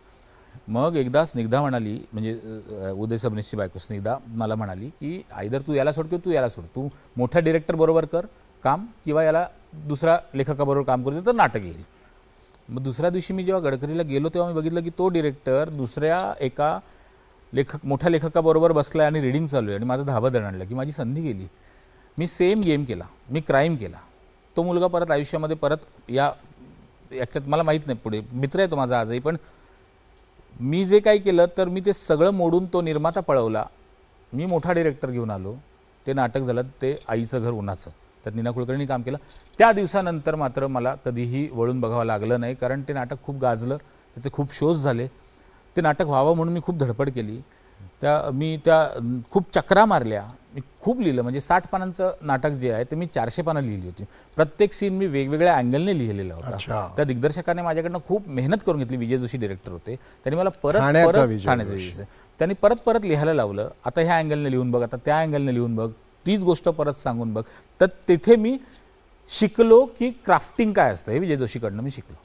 मग एकदा स्निग्धा म्हणाली म्हणजे उदय सबनीसची बायको स्निग्धा मला म्हणाली की आयदर तू याला सोड किंवा तू याला सोड तू मोठ्या डिरेक्टरबरोबर कर काम किंवा याला दुसऱ्या लेखकाबरोबर काम करतो तर नाटक येईल मग दुसऱ्या दिवशी मी जेव्हा गडकरीला गेलो तेव्हा मी बघितलं की तो डिरेक्टर दुसऱ्या एका लेखक मोठ्या लेखकाबरोबर बसला आणि रिडिंग चालू आहे आणि माझा धाबा आणला की माझी संधी गेली मी सेम गेम केला मी क्राईम केला तो मुलगा परत आयुष्यामध्ये परत या याच्यात मला माहीत नाही पुढे मित्र आहे तो माझा आजही पण मी जे काही केलं तर मी ते सगळं मोडून तो निर्माता पळवला मी मोठा डिरेक्टर घेऊन आलो ते नाटक झालं ते आईचं घर उन्हाचं त्यात नीना कुलकर्णी काम केलं त्या दिवसानंतर मात्र मला कधीही वळून बघावं लागलं नाही कारण ते नाटक खूप गाजलं त्याचे खूप शोज झाले ते नाटक व्हावं म्हणून मी खूप धडपड केली त्या मी त्या खूप चक्रा मारल्या मी खूप लिहिलं म्हणजे साठ पानांचं नाटक जे आहे ते मी चारशे पानं लिहिली होती प्रत्येक सीन मी वेगवेगळ्या अँगलने लिहिलेला होता त्या दिग्दर्शकाने माझ्याकडनं खूप मेहनत करून घेतली विजय जोशी डिरेक्टर होते त्यांनी मला परत परत त्यांनी परत परत लिहायला लावलं आता ह्या अँगलने लिहून बघ आता त्या अँगलने लिहून बघ तीच गोष्ट परत सांगून बघ तर तेथे मी शिकलो की क्राफ्टिंग काय असतं हे विजय जोशीकडनं मी शिकलो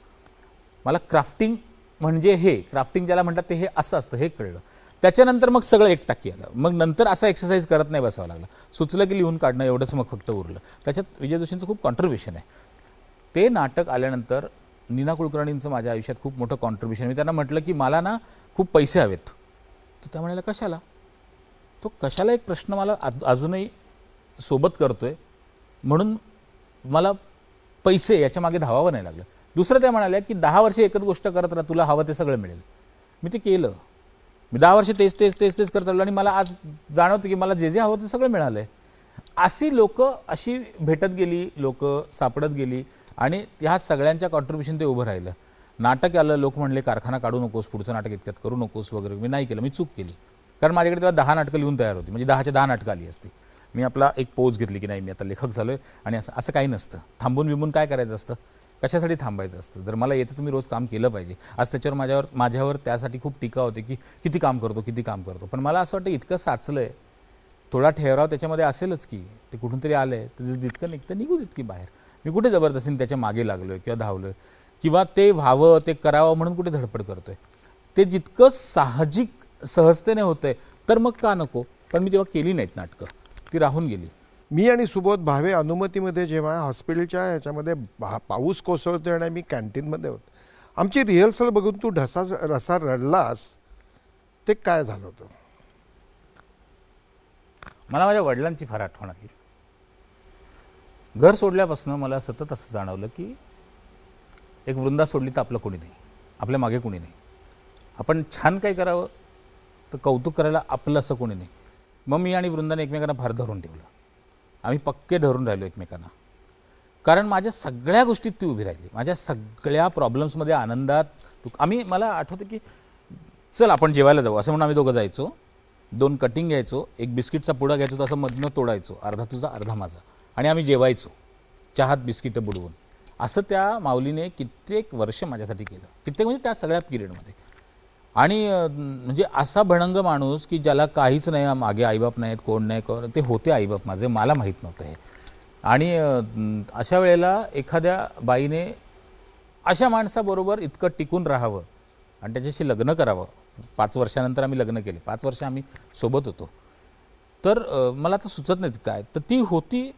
मला क्राफ्टिंग म्हणजे हे क्राफ्टिंग ज्याला म्हणतात ते हे असं असतं हे कळलं त्याच्यानंतर मग सगळं एक टाकी आलं मग नंतर असा एक्सरसाइज करत नाही बसावं लागला सुचलं की लिहून काढणं एवढंच मग फक्त उरलं त्याच्यात विजय जोशींचं खूप कॉन्ट्रिब्युशन आहे ते नाटक आल्यानंतर नीना कुलकर्णींचं माझ्या आयुष्यात खूप मोठं कॉन्ट्रिब्युशन मी त्यांना म्हटलं की मला ना खूप पैसे हवेत तर त्या म्हणाल्या कशाला तो कशाला एक प्रश्न मला अजूनही सोबत करतो आहे म्हणून मला पैसे याच्या मागे धावावं नाही लागलं दुसरं त्या म्हणाल्या की दहा वर्षे एकच गोष्ट करत राहा तुला हवं ते सगळं मिळेल मी ते केलं मी दहा वर्ष तेच तेच तेच तेच करत चाललो आणि मला आज जाणवतं की मला जे जे हवं ते सगळं मिळालं आहे अशी लोकं अशी भेटत गेली लोकं सापडत गेली आणि ह्या सगळ्यांच्या कॉन्ट्रीब्युशन ते उभं राहिलं नाटक आलं लोक म्हणले कारखाना काढू नकोस पुढचं नाटक इतक्यात करू नकोस वगैरे मी नाही केलं मी चूक केली कारण माझ्याकडे तेव्हा दहा नाटकं लिहून तयार होती म्हणजे दहाच्या दहा नाटकं आली असती मी आपला एक पोज घेतली की नाही मी आता लेखक झालो आहे आणि असं असं काही नसतं थांबून बिंबून काय करायचं असतं कशासाठी थांबायचं असतं जर मला येतं तर मी रोज काम केलं पाहिजे आज त्याच्यावर माझ्यावर माझ्यावर त्यासाठी खूप टीका होते की किती काम करतो किती काम करतो पण मला असं वाटतं इतकं साचलं आहे थोडा ठेवराव त्याच्यामध्ये असेलच की ते कुठून तरी आलं आहे तर जितकं निघतं निघू तितकी बाहेर मी कुठे जबरदस्तीने त्याच्या मागे लागलो आहे किंवा धावलो आहे किंवा ते व्हावं ते करावं म्हणून कुठे धडपड करतो आहे ते जितकं साहजिक सहजतेने होतं तर मग का नको पण मी तेव्हा केली नाहीत नाटकं ती राहून गेली मी आणि सुबोध भावे अनुमतीमध्ये जेव्हा हॉस्पिटलच्या ह्याच्यामध्ये भा पाऊस कोसळतो आणि मी कॅन्टीनमध्ये होतो आमची रिहर्सल बघून तू ढसा रसा रडलास ते काय झालं होतं मला माझ्या वडिलांची फार आठवण आली घर सोडल्यापासून मला सतत असं जाणवलं की एक वृंदा सोडली तर आपलं कोणी नाही आपल्या मागे कोणी नाही आपण छान काय करावं तर कौतुक करायला आपलं असं कोणी नाही मग मी आणि वृंदाने एकमेकांना फार धरून ठेवलं आम्ही पक्के धरून राहिलो एकमेकांना कारण माझ्या सगळ्या गोष्टीत ती उभी राहिली माझ्या सगळ्या प्रॉब्लेम्समध्ये आनंदात तू आम्ही मला आठवतं की चल आपण जेवायला जाऊ असं म्हणून आम्ही दोघं जायचो दोन कटिंग घ्यायचो एक बिस्किटचा पुडा घ्यायचो तसं मधनं तोडायचो अर्धा तुझा अर्धा माझा आणि आम्ही जेवायचो चहात बिस्किटं बुडवून असं त्या माऊलीने कित्येक वर्ष माझ्यासाठी केलं कित्येक म्हणजे त्या सगळ्या पिरियडमध्ये आणि म्हणजे असा भणंग माणूस की ज्याला काहीच नाही मागे आईबाप नाहीत कोण नाही कोण ते होते आईबाप माझे मला माहीत नव्हतं हे आणि अशा वेळेला एखाद्या बाईने अशा माणसाबरोबर इतकं टिकून राहावं आणि त्याच्याशी लग्न करावं पाच वर्षानंतर आम्ही लग्न केले पाच वर्ष आम्ही सोबत होतो तर मला आता सुचत नाही काय तर ती होती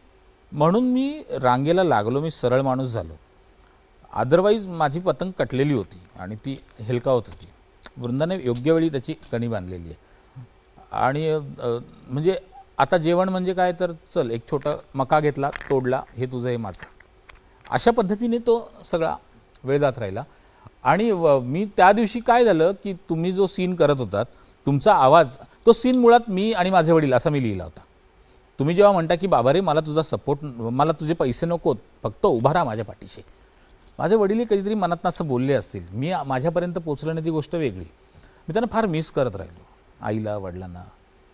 म्हणून मी रांगेला लागलो मी सरळ माणूस झालो अदरवाईज माझी पतंग कटलेली होती आणि ती हेलकावत होती वृंदाने योग्य वेळी त्याची कणी बांधलेली आहे आणि म्हणजे आता जेवण म्हणजे काय तर चल एक छोटा मका घेतला तोडला हे तुझं हे माझं अशा पद्धतीने तो सगळा वेळ जात राहिला आणि मी त्या दिवशी काय झालं की तुम्ही जो सीन करत होतात तुमचा आवाज तो सीन मुळात मी आणि माझे वडील असा मी लिहिला होता तुम्ही जेव्हा म्हणता की बाबा रे मला तुझा सपोर्ट मला तुझे पैसे नकोत फक्त उभा राहा माझ्या पाठीशी माझे वडील कधीतरी मनातनं असं बोलले असतील मी माझ्यापर्यंत पोचलं ती गोष्ट वेगळी मी त्यांना फार मिस करत राहिलो आईला वडिलांना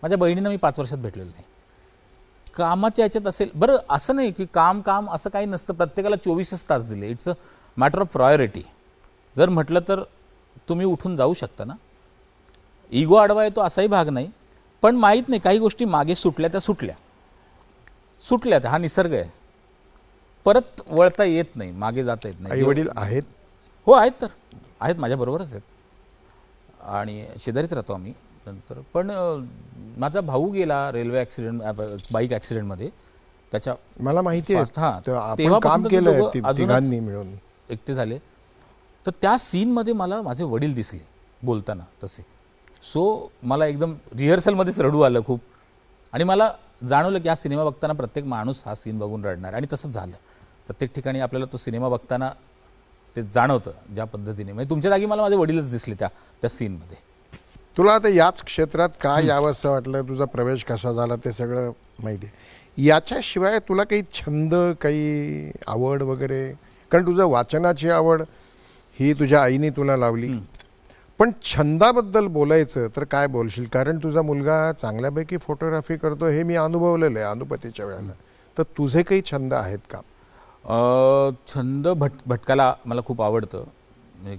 माझ्या बहिणींना मी पाच वर्षात भेटलेलं नाही कामाच्या याच्यात असेल बरं असं नाही की काम काम असं काही नसतं प्रत्येकाला चोवीसच तास दिले it's a matter of priority जर म्हटलं तर तुम्ही उठून जाऊ शकता ना इगो आडवा येतो असाही भाग नाही पण माहीत नाही काही गोष्टी मागे सुटल्या त्या सुटल्या सुटल्या त्या हा निसर्ग आहे परत वळता येत नाही मागे जाता येत नाही वडील आहेत हो आहेत तर आहेत माझ्याबरोबरच आहेत आणि शेजारीच राहतो आम्ही नंतर पण माझा भाऊ गेला रेल्वे ॲक्सिडेंट बाईक ॲक्सिडेंटमध्ये त्याच्या मला माहिती आहे हां मिळून एकटे झाले तर त्या सीनमध्ये मला माझे वडील दिसले बोलताना तसे सो मला एकदम रिहर्सलमध्येच रडू आलं खूप आणि मला जाणवलं की हा सिनेमा बघताना प्रत्येक माणूस हा सीन बघून रडणार आणि तसंच झालं प्रत्येक ठिकाणी आपल्याला तो सिनेमा बघताना ते जाणवतं ज्या पद्धतीने म्हणजे तुमच्या जागी मला माझे वडीलच दिसले त्या त्या सीनमध्ये तुला आता याच क्षेत्रात काय यावं असं वाटलं तुझा प्रवेश कसा झाला ते सगळं माहिती आहे याच्याशिवाय तुला काही छंद काही आवड वगैरे कारण तुझं वाचनाची आवड ही तुझ्या आईने तुला लावली पण छंदाबद्दल बोलायचं तर काय बोलशील कारण तुझा मुलगा चांगल्यापैकी फोटोग्राफी करतो हे मी अनुभवलेलं आहे अनुपतीच्या वेळेला तर तुझे काही छंद आहेत का छंद भट भटकायला मला खूप आवडतं म्हणजे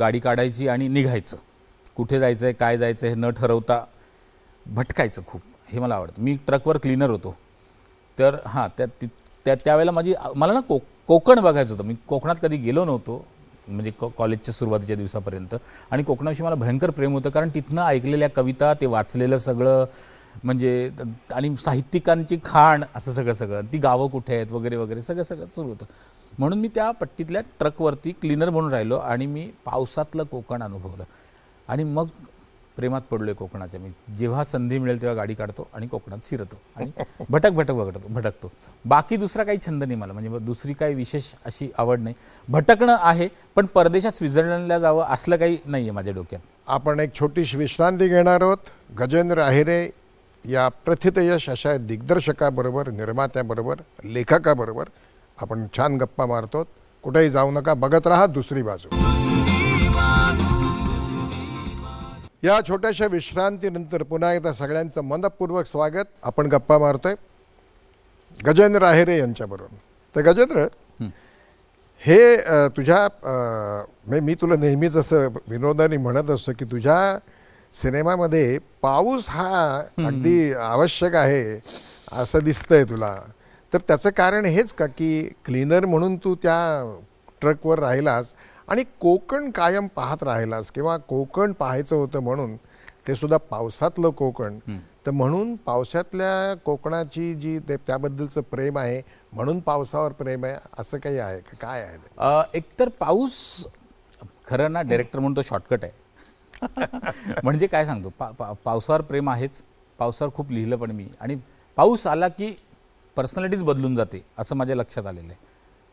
गाडी काढायची आणि निघायचं कुठे जायचं आहे काय जायचं आहे न ठरवता भटकायचं खूप हे मला आवडतं मी ट्रकवर क्लिनर होतो तर हां त्या ति त्या त्यावेळेला माझी मला ना को कोकण बघायचं होतं मी कोकणात कधी गेलो नव्हतो म्हणजे कॉलेजच्या सुरुवातीच्या दिवसापर्यंत आणि कोकणाविषयी मला भयंकर प्रेम होतं कारण तिथनं ऐकलेल्या कविता ते वाचलेलं सगळं म्हणजे आणि साहित्यिकांची खाण असं सगळं सगळं ती गावं कुठे आहेत वगैरे वगैरे सगळं सगळं सुरू होतं म्हणून मी त्या पट्टीतल्या ट्रकवरती क्लिनर म्हणून राहिलो आणि मी पावसातलं कोकण अनुभवलं आणि मग प्रेमात पडलो आहे कोकणाच्या मी जेव्हा संधी मिळेल तेव्हा गाडी काढतो आणि कोकणात शिरतो आणि भटक भटक भटक भटकतो बाकी दुसरा काही छंद नाही मला म्हणजे दुसरी काही विशेष अशी आवड नाही भटकणं आहे पण परदेशात स्वित्झर्लंडला जावं असलं काही नाही आहे माझ्या डोक्यात आपण एक छोटीशी विश्रांती घेणार आहोत गजेंद्र आहिरे या यश अशा दिग्दर्शकाबरोबर निर्मात्याबरोबर लेखकाबरोबर आपण छान गप्पा मारतो कुठेही जाऊ नका बघत राहा दुसरी बाजू या छोट्याशा विश्रांतीनंतर पुन्हा एकदा सगळ्यांचं मनपूर्वक स्वागत आपण गप्पा मारतोय गजेंद्र आहेरे यांच्याबरोबर तर गजेंद्र हे तुझ्या मी तुला नेहमीच असं विनोदानी म्हणत असतो की तुझ्या सिनेमामध्ये पाऊस हा अगदी आवश्यक आहे असं दिसतंय तुला तर त्याचं कारण हेच का की क्लीनर म्हणून तू त्या ट्रकवर राहिलास आणि कोकण कायम पाहत राहिलास किंवा कोकण पाहायचं होतं म्हणून ते सुद्धा पावसातलं कोकण तर म्हणून पावसातल्या कोकणाची जी ते त्याबद्दलचं प्रेम आहे म्हणून पावसावर प्रेम आहे असं काही आहे काय आहे एकतर पाऊस खरं ना डायरेक्टर म्हणून तो शॉर्टकट आहे म्हणजे काय सांगतो पा पा पावसावर प्रेम आहेच पावसावर खूप लिहिलं पण मी आणि पाऊस आला की पर्सनॅलिटीच बदलून जाते असं माझ्या लक्षात आलेलं आहे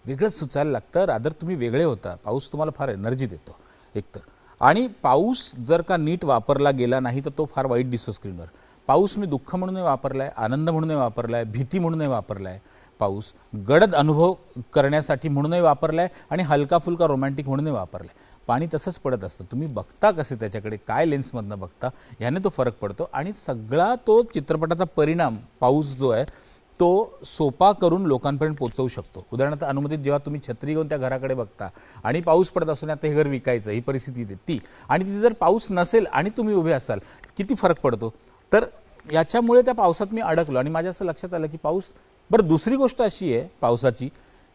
वेगळंच सुचायला लागतं रादर तुम्ही वेगळे होता पाऊस तुम्हाला फार एनर्जी देतो एकतर आणि पाऊस जर का नीट वापरला गेला नाही तर तो फार वाईट दिसतो स्क्रीनवर पाऊस मी दुःख म्हणूनही वापरला आहे आनंद म्हणूनही वापरला आहे भीती म्हणूनही वापरला आहे पाऊस गडद अनुभव करण्यासाठी म्हणूनही वापरला आहे आणि फुलका रोमॅन्टिक म्हणूनही वापरला आहे पाणी तसंच पडत असतं तुम्ही बघता कसे त्याच्याकडे काय लेन्समधनं बघता ह्याने तो फरक पडतो आणि सगळा तो चित्रपटाचा परिणाम पाऊस जो आहे तो सोपा करून लोकांपर्यंत पोचवू शकतो उदाहरणार्थ अनुमतीत जेव्हा तुम्ही छत्री घेऊन त्या घराकडे बघता आणि पाऊस पडत असून आता हे घर विकायचं ही परिस्थिती ती आणि तिथे जर पाऊस नसेल आणि तुम्ही उभे असाल किती फरक पडतो तर याच्यामुळे त्या पावसात मी अडकलो आणि माझ्या असं लक्षात आलं की पाऊस बरं दुसरी गोष्ट अशी आहे पावसाची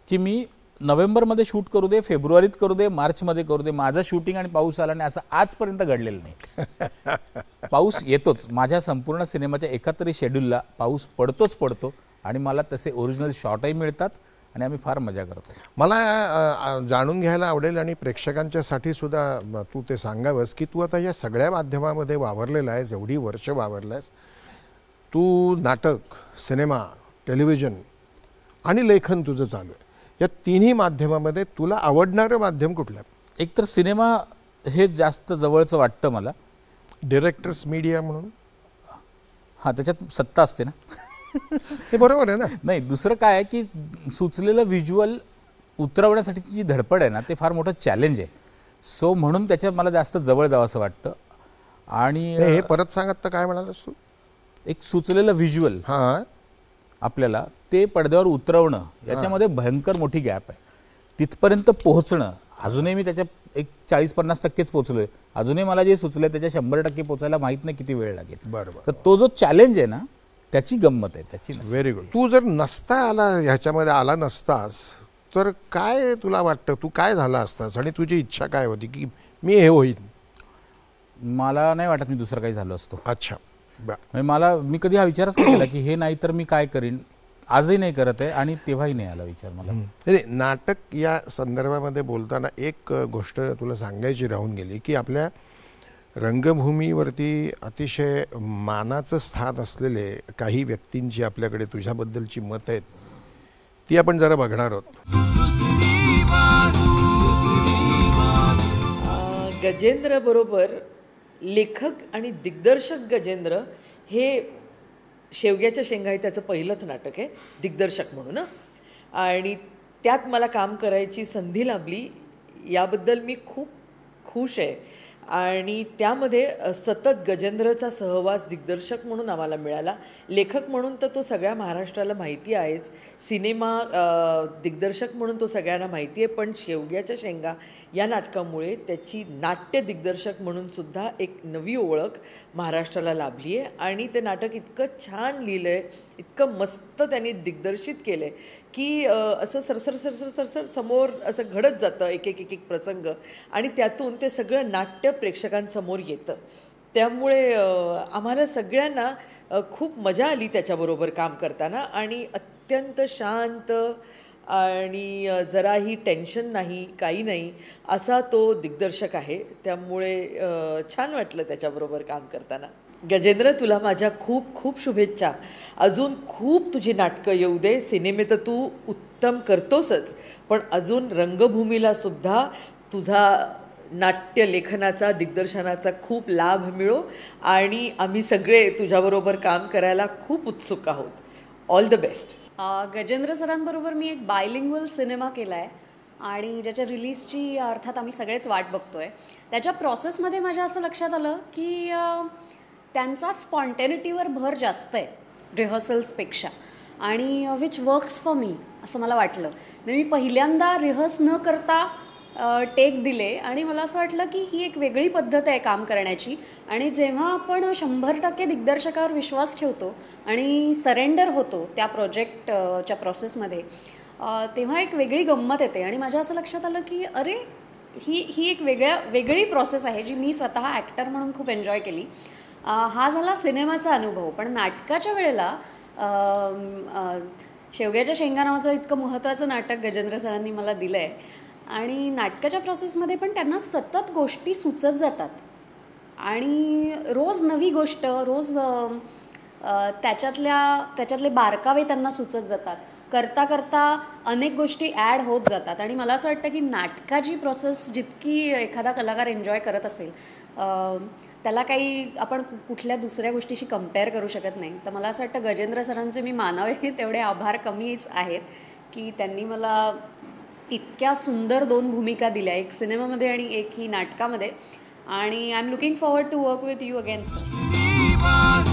की मी नोव्हेंबरमध्ये शूट करू दे फेब्रुवारीत करू दे मार्चमध्ये करू दे माझं शूटिंग आणि पाऊस आला नाही असं आजपर्यंत घडलेलं नाही पाऊस येतोच माझ्या संपूर्ण सिनेमाच्या एकातरी शेड्यूलला पाऊस पडतोच पडतो आणि मला तसे ओरिजिनल शॉटही मिळतात आणि आम्ही फार मजा करतो मला जाणून घ्यायला आवडेल आणि प्रेक्षकांच्यासाठी सुद्धा तू ते सांगावंस की तू आता या सगळ्या माध्यमामध्ये वावरलेला आहेस एवढी वर्ष वावरलायस तू नाटक सिनेमा टेलिव्हिजन आणि लेखन तुझं चालू आहे या तिन्ही माध्यमामध्ये तुला आवडणारं माध्यम कुठलं तर सिनेमा हे जास्त जवळचं वाटतं मला डिरेक्टर्स मीडिया म्हणून हां त्याच्यात सत्ता असते ना हे बरोबर आहे ना नाही दुसरं काय आहे की सुचलेलं व्हिज्युअल उतरवण्यासाठीची जी धडपड आहे ना ते फार मोठं चॅलेंज आहे सो म्हणून त्याच्यात मला जास्त जवळ जावं असं वाटतं आणि हे परत सांगत तर काय म्हणाल एक सुचलेलं व्हिज्युअल हां आपल्याला ते पडद्यावर उतरवणं याच्यामध्ये भयंकर मोठी गॅप आहे तिथपर्यंत पोहोचणं अजूनही मी त्याच्या एक चाळीस पन्नास टक्केच पोचलोय अजूनही मला जे सुचलंय त्याच्या शंभर टक्के पोचायला माहीत नाही किती वेळ लागेल बरोबर तर तो जो चॅलेंज आहे ना त्याची गंमत आहे त्याची व्हेरी गुड तू जर नसता आला ह्याच्यामध्ये आला नसतास तर काय तुला वाटतं तू काय झाला असतास आणि तुझी इच्छा काय होती की मी हे होईल मला नाही वाटत मी दुसरं काही झालो असतो अच्छा म्हणजे मला मी कधी हा विचारच नाही केला की हे नाही तर मी काय करीन आजही नाही करत आहे आणि तेव्हाही नाही आला विचार मला नाटक या संदर्भामध्ये बोलताना एक गोष्ट तुला सांगायची राहून गेली की आपल्या रंगभूमीवरती अतिशय मानाचं स्थान असलेले काही व्यक्तींची आपल्याकडे तुझ्याबद्दलची मत आहेत ती आपण जरा बघणार आहोत गजेंद्र बरोबर लेखक आणि दिग्दर्शक गजेंद्र हे शेवग्याच्या शेंगा हे त्याचं पहिलंच नाटक आहे दिग्दर्शक म्हणून आणि त्यात मला काम करायची संधी लाभली याबद्दल मी खूप खुश आहे आणि त्यामध्ये सतत गजेंद्रचा सहवास दिग्दर्शक म्हणून आम्हाला मिळाला लेखक म्हणून तर तो सगळ्या महाराष्ट्राला माहिती आहेच सिनेमा दिग्दर्शक म्हणून तो सगळ्यांना माहिती आहे पण शेवग्याच्या शेंगा या नाटकामुळे त्याची नाट्य दिग्दर्शक म्हणूनसुद्धा एक नवी ओळख महाराष्ट्राला लाभली आहे आणि ते नाटक इतकं छान लिहिलं आहे इतकं मस्त त्यांनी दिग्दर्शित केलं आहे की असं सरसर सरसर सरसर समोर असं घडत जातं एक एक एक एक प्रसंग आणि त्यातून ते सगळं नाट्य प्रेक्षकांसमोर येतं त्यामुळे आम्हाला सगळ्यांना खूप मजा आली त्याच्याबरोबर काम करताना आणि अत्यंत शांत आणि जराही टेन्शन नाही काही नाही असा तो दिग्दर्शक आहे त्यामुळे छान वाटलं त्याच्याबरोबर काम करताना गजेंद्र तुला माझ्या खूप खूप शुभेच्छा अजून खूप तुझी नाटकं येऊ दे सिनेमे तर तू उत्तम करतोसच पण अजून रंगभूमीला सुद्धा तुझा नाट्य लेखनाचा दिग्दर्शनाचा खूप लाभ मिळो आणि आम्ही सगळे तुझ्याबरोबर काम करायला खूप उत्सुक आहोत ऑल द बेस्ट गजेंद्र सरांबरोबर मी एक बायलिंग्वल सिनेमा केला आहे आणि ज्याच्या रिलीजची अर्थात आम्ही सगळेच वाट बघतोय त्याच्या प्रोसेसमध्ये माझ्या असं लक्षात आलं की त्यांचा स्पॉन्टेनिटीवर भर जास्त आहे रिहर्सल्सपेक्षा आणि विच वर्क्स फॉर मी असं मला वाटलं म्हणजे मी पहिल्यांदा रिहर्स न करता टेक दिले आणि मला असं वाटलं की ही एक वेगळी पद्धत आहे काम करण्याची आणि जेव्हा आपण शंभर टक्के दिग्दर्शकावर विश्वास ठेवतो आणि सरेंडर होतो त्या प्रोजेक्टच्या प्रोसेसमध्ये तेव्हा एक वेगळी गंमत येते आणि माझ्या असं लक्षात आलं की अरे ही ही एक वेगळ्या वेगळी प्रोसेस आहे जी मी स्वतः ॲक्टर म्हणून खूप एन्जॉय केली हा झाला सिनेमाचा अनुभव पण नाटकाच्या वेळेला शेवग्याच्या शेंगा नावाचं इतकं महत्त्वाचं नाटक गजेंद्र सरांनी मला दिलं आहे आणि नाटकाच्या प्रोसेसमध्ये पण त्यांना सतत गोष्टी सुचत जातात आणि रोज नवी गोष्ट रोज त्याच्यातल्या त्याच्यातले बारकावे त्यांना सुचत जातात करता करता अनेक गोष्टी ॲड होत जातात आणि मला असं वाटतं की नाटकाची प्रोसेस जितकी एखादा कलाकार एन्जॉय करत असेल त्याला काही आपण कुठल्या दुसऱ्या गोष्टीशी कम्पेअर करू शकत नाही तर मला असं वाटतं गजेंद्र सरांचे मी मानावे तेवढे आभार कमीच आहेत की त्यांनी मला इतक्या सुंदर दोन भूमिका दिल्या एक सिनेमामध्ये आणि एक ही नाटकामध्ये आणि I am looking forward to work with you again sir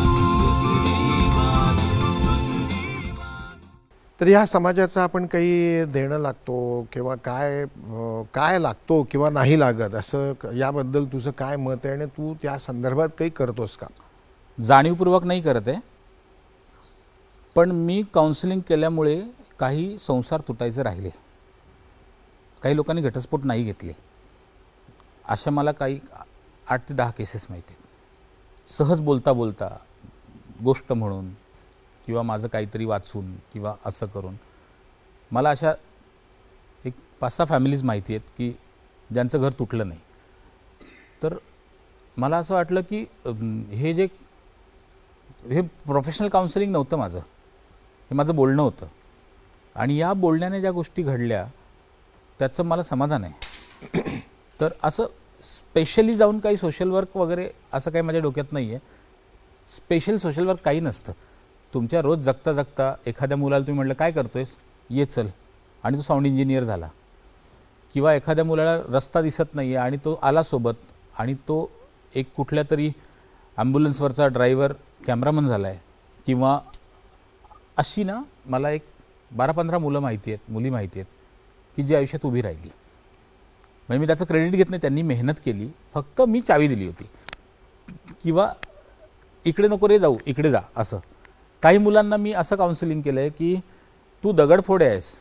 तर ह्या समाजाचं आपण काही देणं लागतो किंवा काय काय लागतो किंवा नाही लागत असं याबद्दल तुझं काय मत आहे आणि तू त्या संदर्भात काही करतोस का जाणीवपूर्वक नाही करत आहे पण मी काउन्सिलिंग केल्यामुळे काही संसार तुटायचे राहिले काही लोकांनी घटस्फोट नाही घेतले अशा मला काही आठ ते दहा केसेस माहिती आहेत सहज बोलता बोलता गोष्ट म्हणून किंवा माझं काहीतरी वाचून किंवा असं करून मला अशा एक पाच सहा फॅमिलीज माहिती आहेत की ज्यांचं घर तुटलं नाही तर मला असं वाटलं की हे जे हे प्रोफेशनल काउन्सिलिंग नव्हतं माझं हे माझं बोलणं होतं आणि या बोलण्याने ज्या गोष्टी घडल्या त्याचं मला समाधान आहे तर असं स्पेशली जाऊन काही सोशल वर्क वगैरे असं काही माझ्या डोक्यात नाही आहे स्पेशल सोशल वर्क काही नसतं तुमच्या रोज जगता जगता एखाद्या मुलाला तुम्ही म्हटलं काय करतोयस ये चल आणि तो साऊंड इंजिनियर झाला किंवा एखाद्या मुलाला रस्ता दिसत नाही आहे आणि तो आला सोबत आणि तो एक कुठल्या तरी ॲम्ब्युलन्सवरचा ड्रायव्हर कॅमेरामन झाला आहे किंवा अशी ना मला एक बारा पंधरा मुलं माहिती आहेत मुली माहिती आहेत की जी आयुष्यात उभी राहिली म्हणजे मी त्याचं क्रेडिट घेत नाही त्यांनी मेहनत केली फक्त मी चावी दिली होती किंवा इकडे नको रे जाऊ इकडे जा असं काही मुलांना मी असं काउन्सिलिंग केलं आहे की तू दगडफोडे आहेस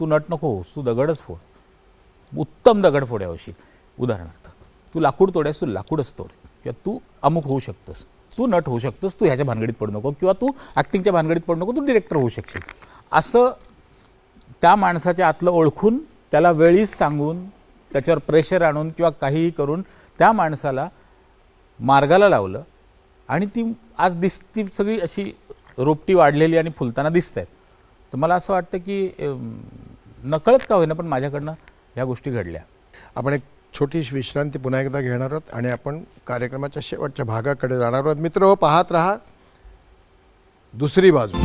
तू नट नको होस तू दगडच फोड उत्तम दगडफोड्या होशील उदाहरणार्थ तू लाकूड आहेस तू लाकूडच तोड किंवा तू अमुक होऊ शकतोस तू नट होऊ शकतोस तू ह्याच्या भानगडीत पडू नको किंवा तू ॲक्टिंगच्या भानगडीत पडू नको तू डिरेक्टर होऊ शकशील असं त्या माणसाच्या आतलं ओळखून त्याला वेळीच सांगून त्याच्यावर प्रेशर आणून किंवा काहीही करून त्या माणसाला मार्गाला लावलं आणि ती आज दिसती सगळी अशी रोपटी वाढलेली आणि फुलताना दिसत आहेत तर मला असं वाटतं की नकळत का होईना पण माझ्याकडनं ह्या गोष्टी घडल्या आपण एक छोटीशी विश्रांती पुन्हा एकदा घेणार आहोत आणि आपण कार्यक्रमाच्या शेवटच्या भागाकडे जाणार आहोत मित्र हो पाहत राहा दुसरी बाजू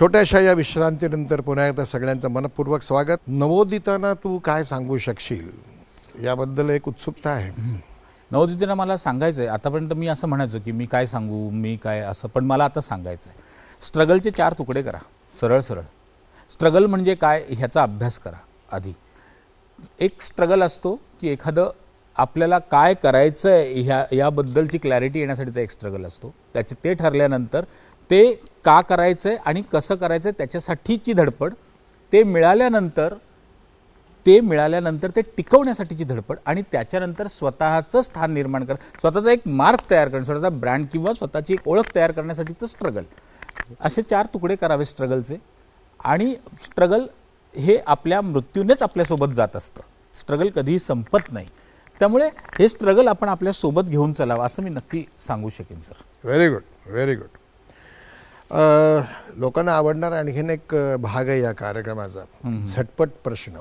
छोट्याशा या विश्रांतीनंतर पुन्हा एकदा सगळ्यांचं मनपूर्वक स्वागत नवोदिताना तू काय सांगू शकशील याबद्दल एक उत्सुकता आहे नवोदितीनं मला सांगायचं आहे आतापर्यंत मी असं म्हणायचो की मी काय सांगू मी काय असं पण मला आता सांगायचं आहे स्ट्रगलचे चार तुकडे करा सरळ सरळ स्ट्रगल म्हणजे काय ह्याचा अभ्यास करा आधी एक स्ट्रगल असतो की एखादं आपल्याला काय करायचं आहे ह्या याबद्दलची क्लॅरिटी येण्यासाठीचा एक स्ट्रगल असतो त्याचे ते ठरल्यानंतर ते का करायचं आहे आणि कसं करायचं आहे त्याच्यासाठीची धडपड ते मिळाल्यानंतर ते मिळाल्यानंतर ते टिकवण्यासाठीची धडपड आणि त्याच्यानंतर स्वतःचं स्थान निर्माण करणं स्वतःचा एक मार्क तयार करणं स्वतःचा ब्रँड किंवा स्वतःची एक ओळख तयार करण्यासाठीचं स्ट्रगल असे चार तुकडे करावे स्ट्रगलचे आणि स्ट्रगल हे आपल्या मृत्यूनेच आपल्यासोबत जात असतं स्ट्रगल कधीही संपत नाही त्यामुळे हे स्ट्रगल आपण आपल्यासोबत घेऊन चालावं असं मी नक्की सांगू शकेन sir very good very good लोकांना आवडणारा आणखीन एक भाग आहे या कार्यक्रमाचा झटपट प्रश्न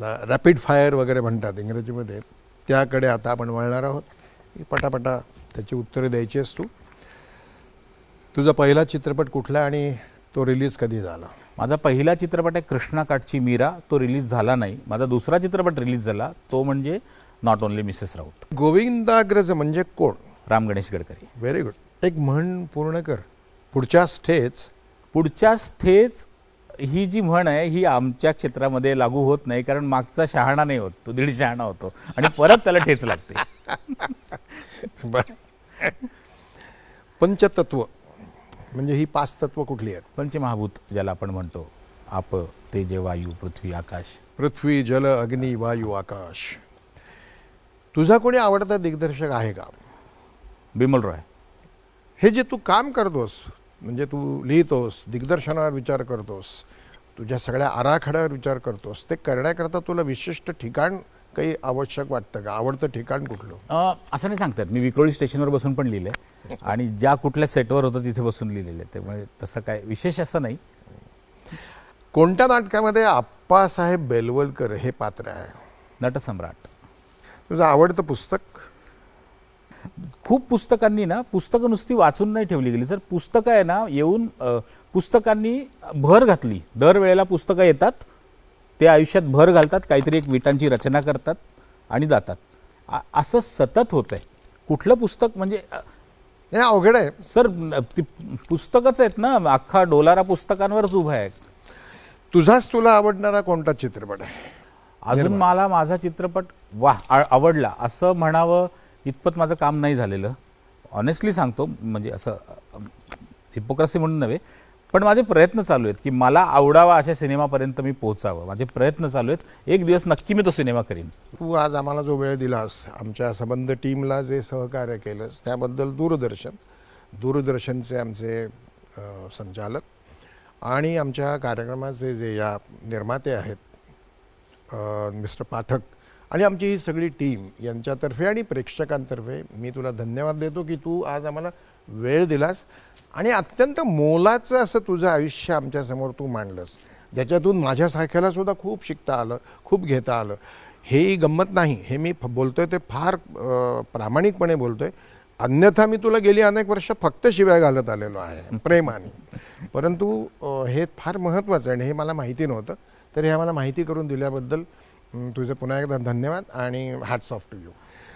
रॅपिड फायर वगैरे म्हणतात इंग्रजीमध्ये त्याकडे आता आपण वळणार आहोत पटापटा त्याची उत्तरे द्यायची असतो तू तुझा पहिला चित्रपट कुठला आणि तो रिलीज कधी झाला माझा पहिला चित्रपट आहे कृष्णाकाठची मीरा तो रिलीज झाला नाही माझा दुसरा चित्रपट रिलीज झाला तो म्हणजे not only Mrs Raut Govindagraj म्हणजे कोण राम गणेश गडकरी व्हेरी गुड एक म्हण पूर्ण कर पुढच्या स्टेज पुढच्या स्टेज ही जी म्हण आहे ही आमच्या क्षेत्रामध्ये लागू होत नाही कारण मागचा शहाणा नाही होत तो दीड शहाणा होतो आणि परत त्याला ठेच लागते पंचतत्व म्हणजे ही पाच तत्व कुठली आहेत पंचमहाभूत ज्याला आपण म्हणतो आप तेज वायू पृथ्वी आकाश पृथ्वी जल अग्नी वायू आकाश तुझा कोणी आवडता दिग्दर्शक आहे का बिमल रॉय हे जे तू काम करतोस म्हणजे तू लिहितोस दिग्दर्शनावर विचार करतोस तुझ्या सगळ्या आराखड्यावर विचार करतोस ते करण्याकरता तुला विशिष्ट ठिकाण काही आवश्यक वाटतं का आवडतं ठिकाण कुठलं असं नाही सांगतात मी विक्रोळी स्टेशनवर बसून पण लिहिले आणि ज्या कुठल्या सेटवर होतं तिथे बसून लिहिलेलं आहे त्यामुळे तसं काय विशेष असं नाही कोणत्या नाटकामध्ये आप्पासाहेब बेलवलकर हे पात्र आहे नटसम्राट तुझं आवडतं पुस्तक खूप पुस्तकांनी ना पुस्तकं नुसती वाचून नाही ठेवली गेली जर पुस्तकं आहे ना येऊन पुस्तकांनी भर घातली दरवेळेला पुस्तकं येतात ते आयुष्यात भर घालतात काहीतरी एक विटांची रचना करतात आणि जातात असं सतत होत आहे कुठलं पुस्तक म्हणजे अवघड आहे सर पुस्तकच आहेत ना अख्खा डोलारा पुस्तकांवरच उभा आहे तुझाच तुला आवडणारा कोणता चित्रपट आहे अजून मला माझा चित्रपट वा आवडला असं म्हणावं इतपत माझं काम नाही झालेलं ऑनेस्टली सांगतो म्हणजे असं हिपोक्रसी म्हणून नव्हे पण माझे प्रयत्न चालू आहेत की मला आवडावा अशा सिनेमापर्यंत मी पोहोचावं माझे प्रयत्न चालू आहेत एक दिवस नक्की मी तो सिनेमा करीन तू आज आम्हाला जो वेळ दिलास आमच्या संबंध टीमला जे सहकार्य केलंस त्याबद्दल दूरदर्शन दूरदर्शनचे आमचे संचालक आणि आमच्या कार्यक्रमाचे जे या निर्माते आहेत मिस्टर पाठक आणि आमची ही सगळी टीम यांच्यातर्फे आणि प्रेक्षकांतर्फे मी तुला धन्यवाद देतो की तू आज आम्हाला वेळ दिलास आणि अत्यंत मोलाचं असं तुझं आयुष्य आमच्यासमोर तू मांडलंस ज्याच्यातून माझ्यासारख्याला सुद्धा खूप शिकता आलं खूप घेता आलं हे गंमत नाही हे मी बोलतोय ते फार प्रामाणिकपणे बोलतोय अन्यथा मी तुला गेली अनेक वर्ष फक्त शिवाय घालत आलेलो आहे प्रेमाने परंतु हे फार महत्त्वाचं आणि हे मला माहिती नव्हतं तर हे आम्हाला माहिती करून दिल्याबद्दल तुझे पुन्हा एकदा धन्यवाद आणि hats off to you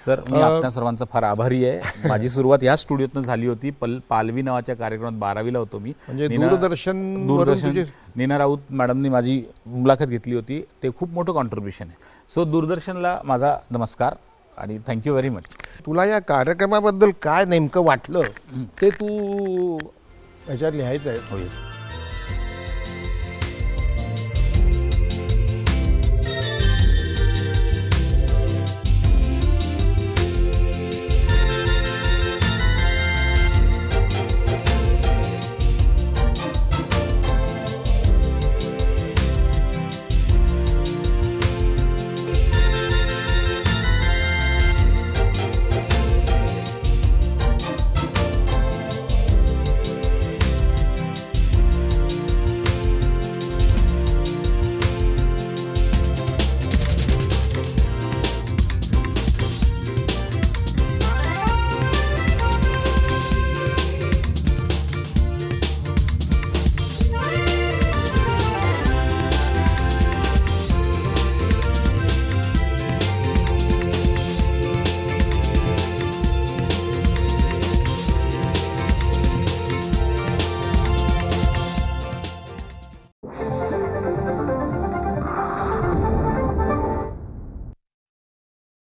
sir मी आपल्या सर्वांचा फार आभारी आहे माझी सुरुवात या स्टुडिओतनं झाली होती पल पालवी नावाच्या कार्यक्रमात बारावीला होतो मी म्हणजे दूरदर्शन दूरदर्शन नीना राऊत मॅडमनी माझी मुलाखत घेतली होती ते खूप मोठं कॉन्ट्रीब्युशन आहे सो दूरदर्शनला माझा नमस्कार आणि थँक्यू व्हेरी मच तुला या कार्यक्रमाबद्दल काय नेमकं वाटलं ते तू ह्याच्यात लिहायचं आहे हो,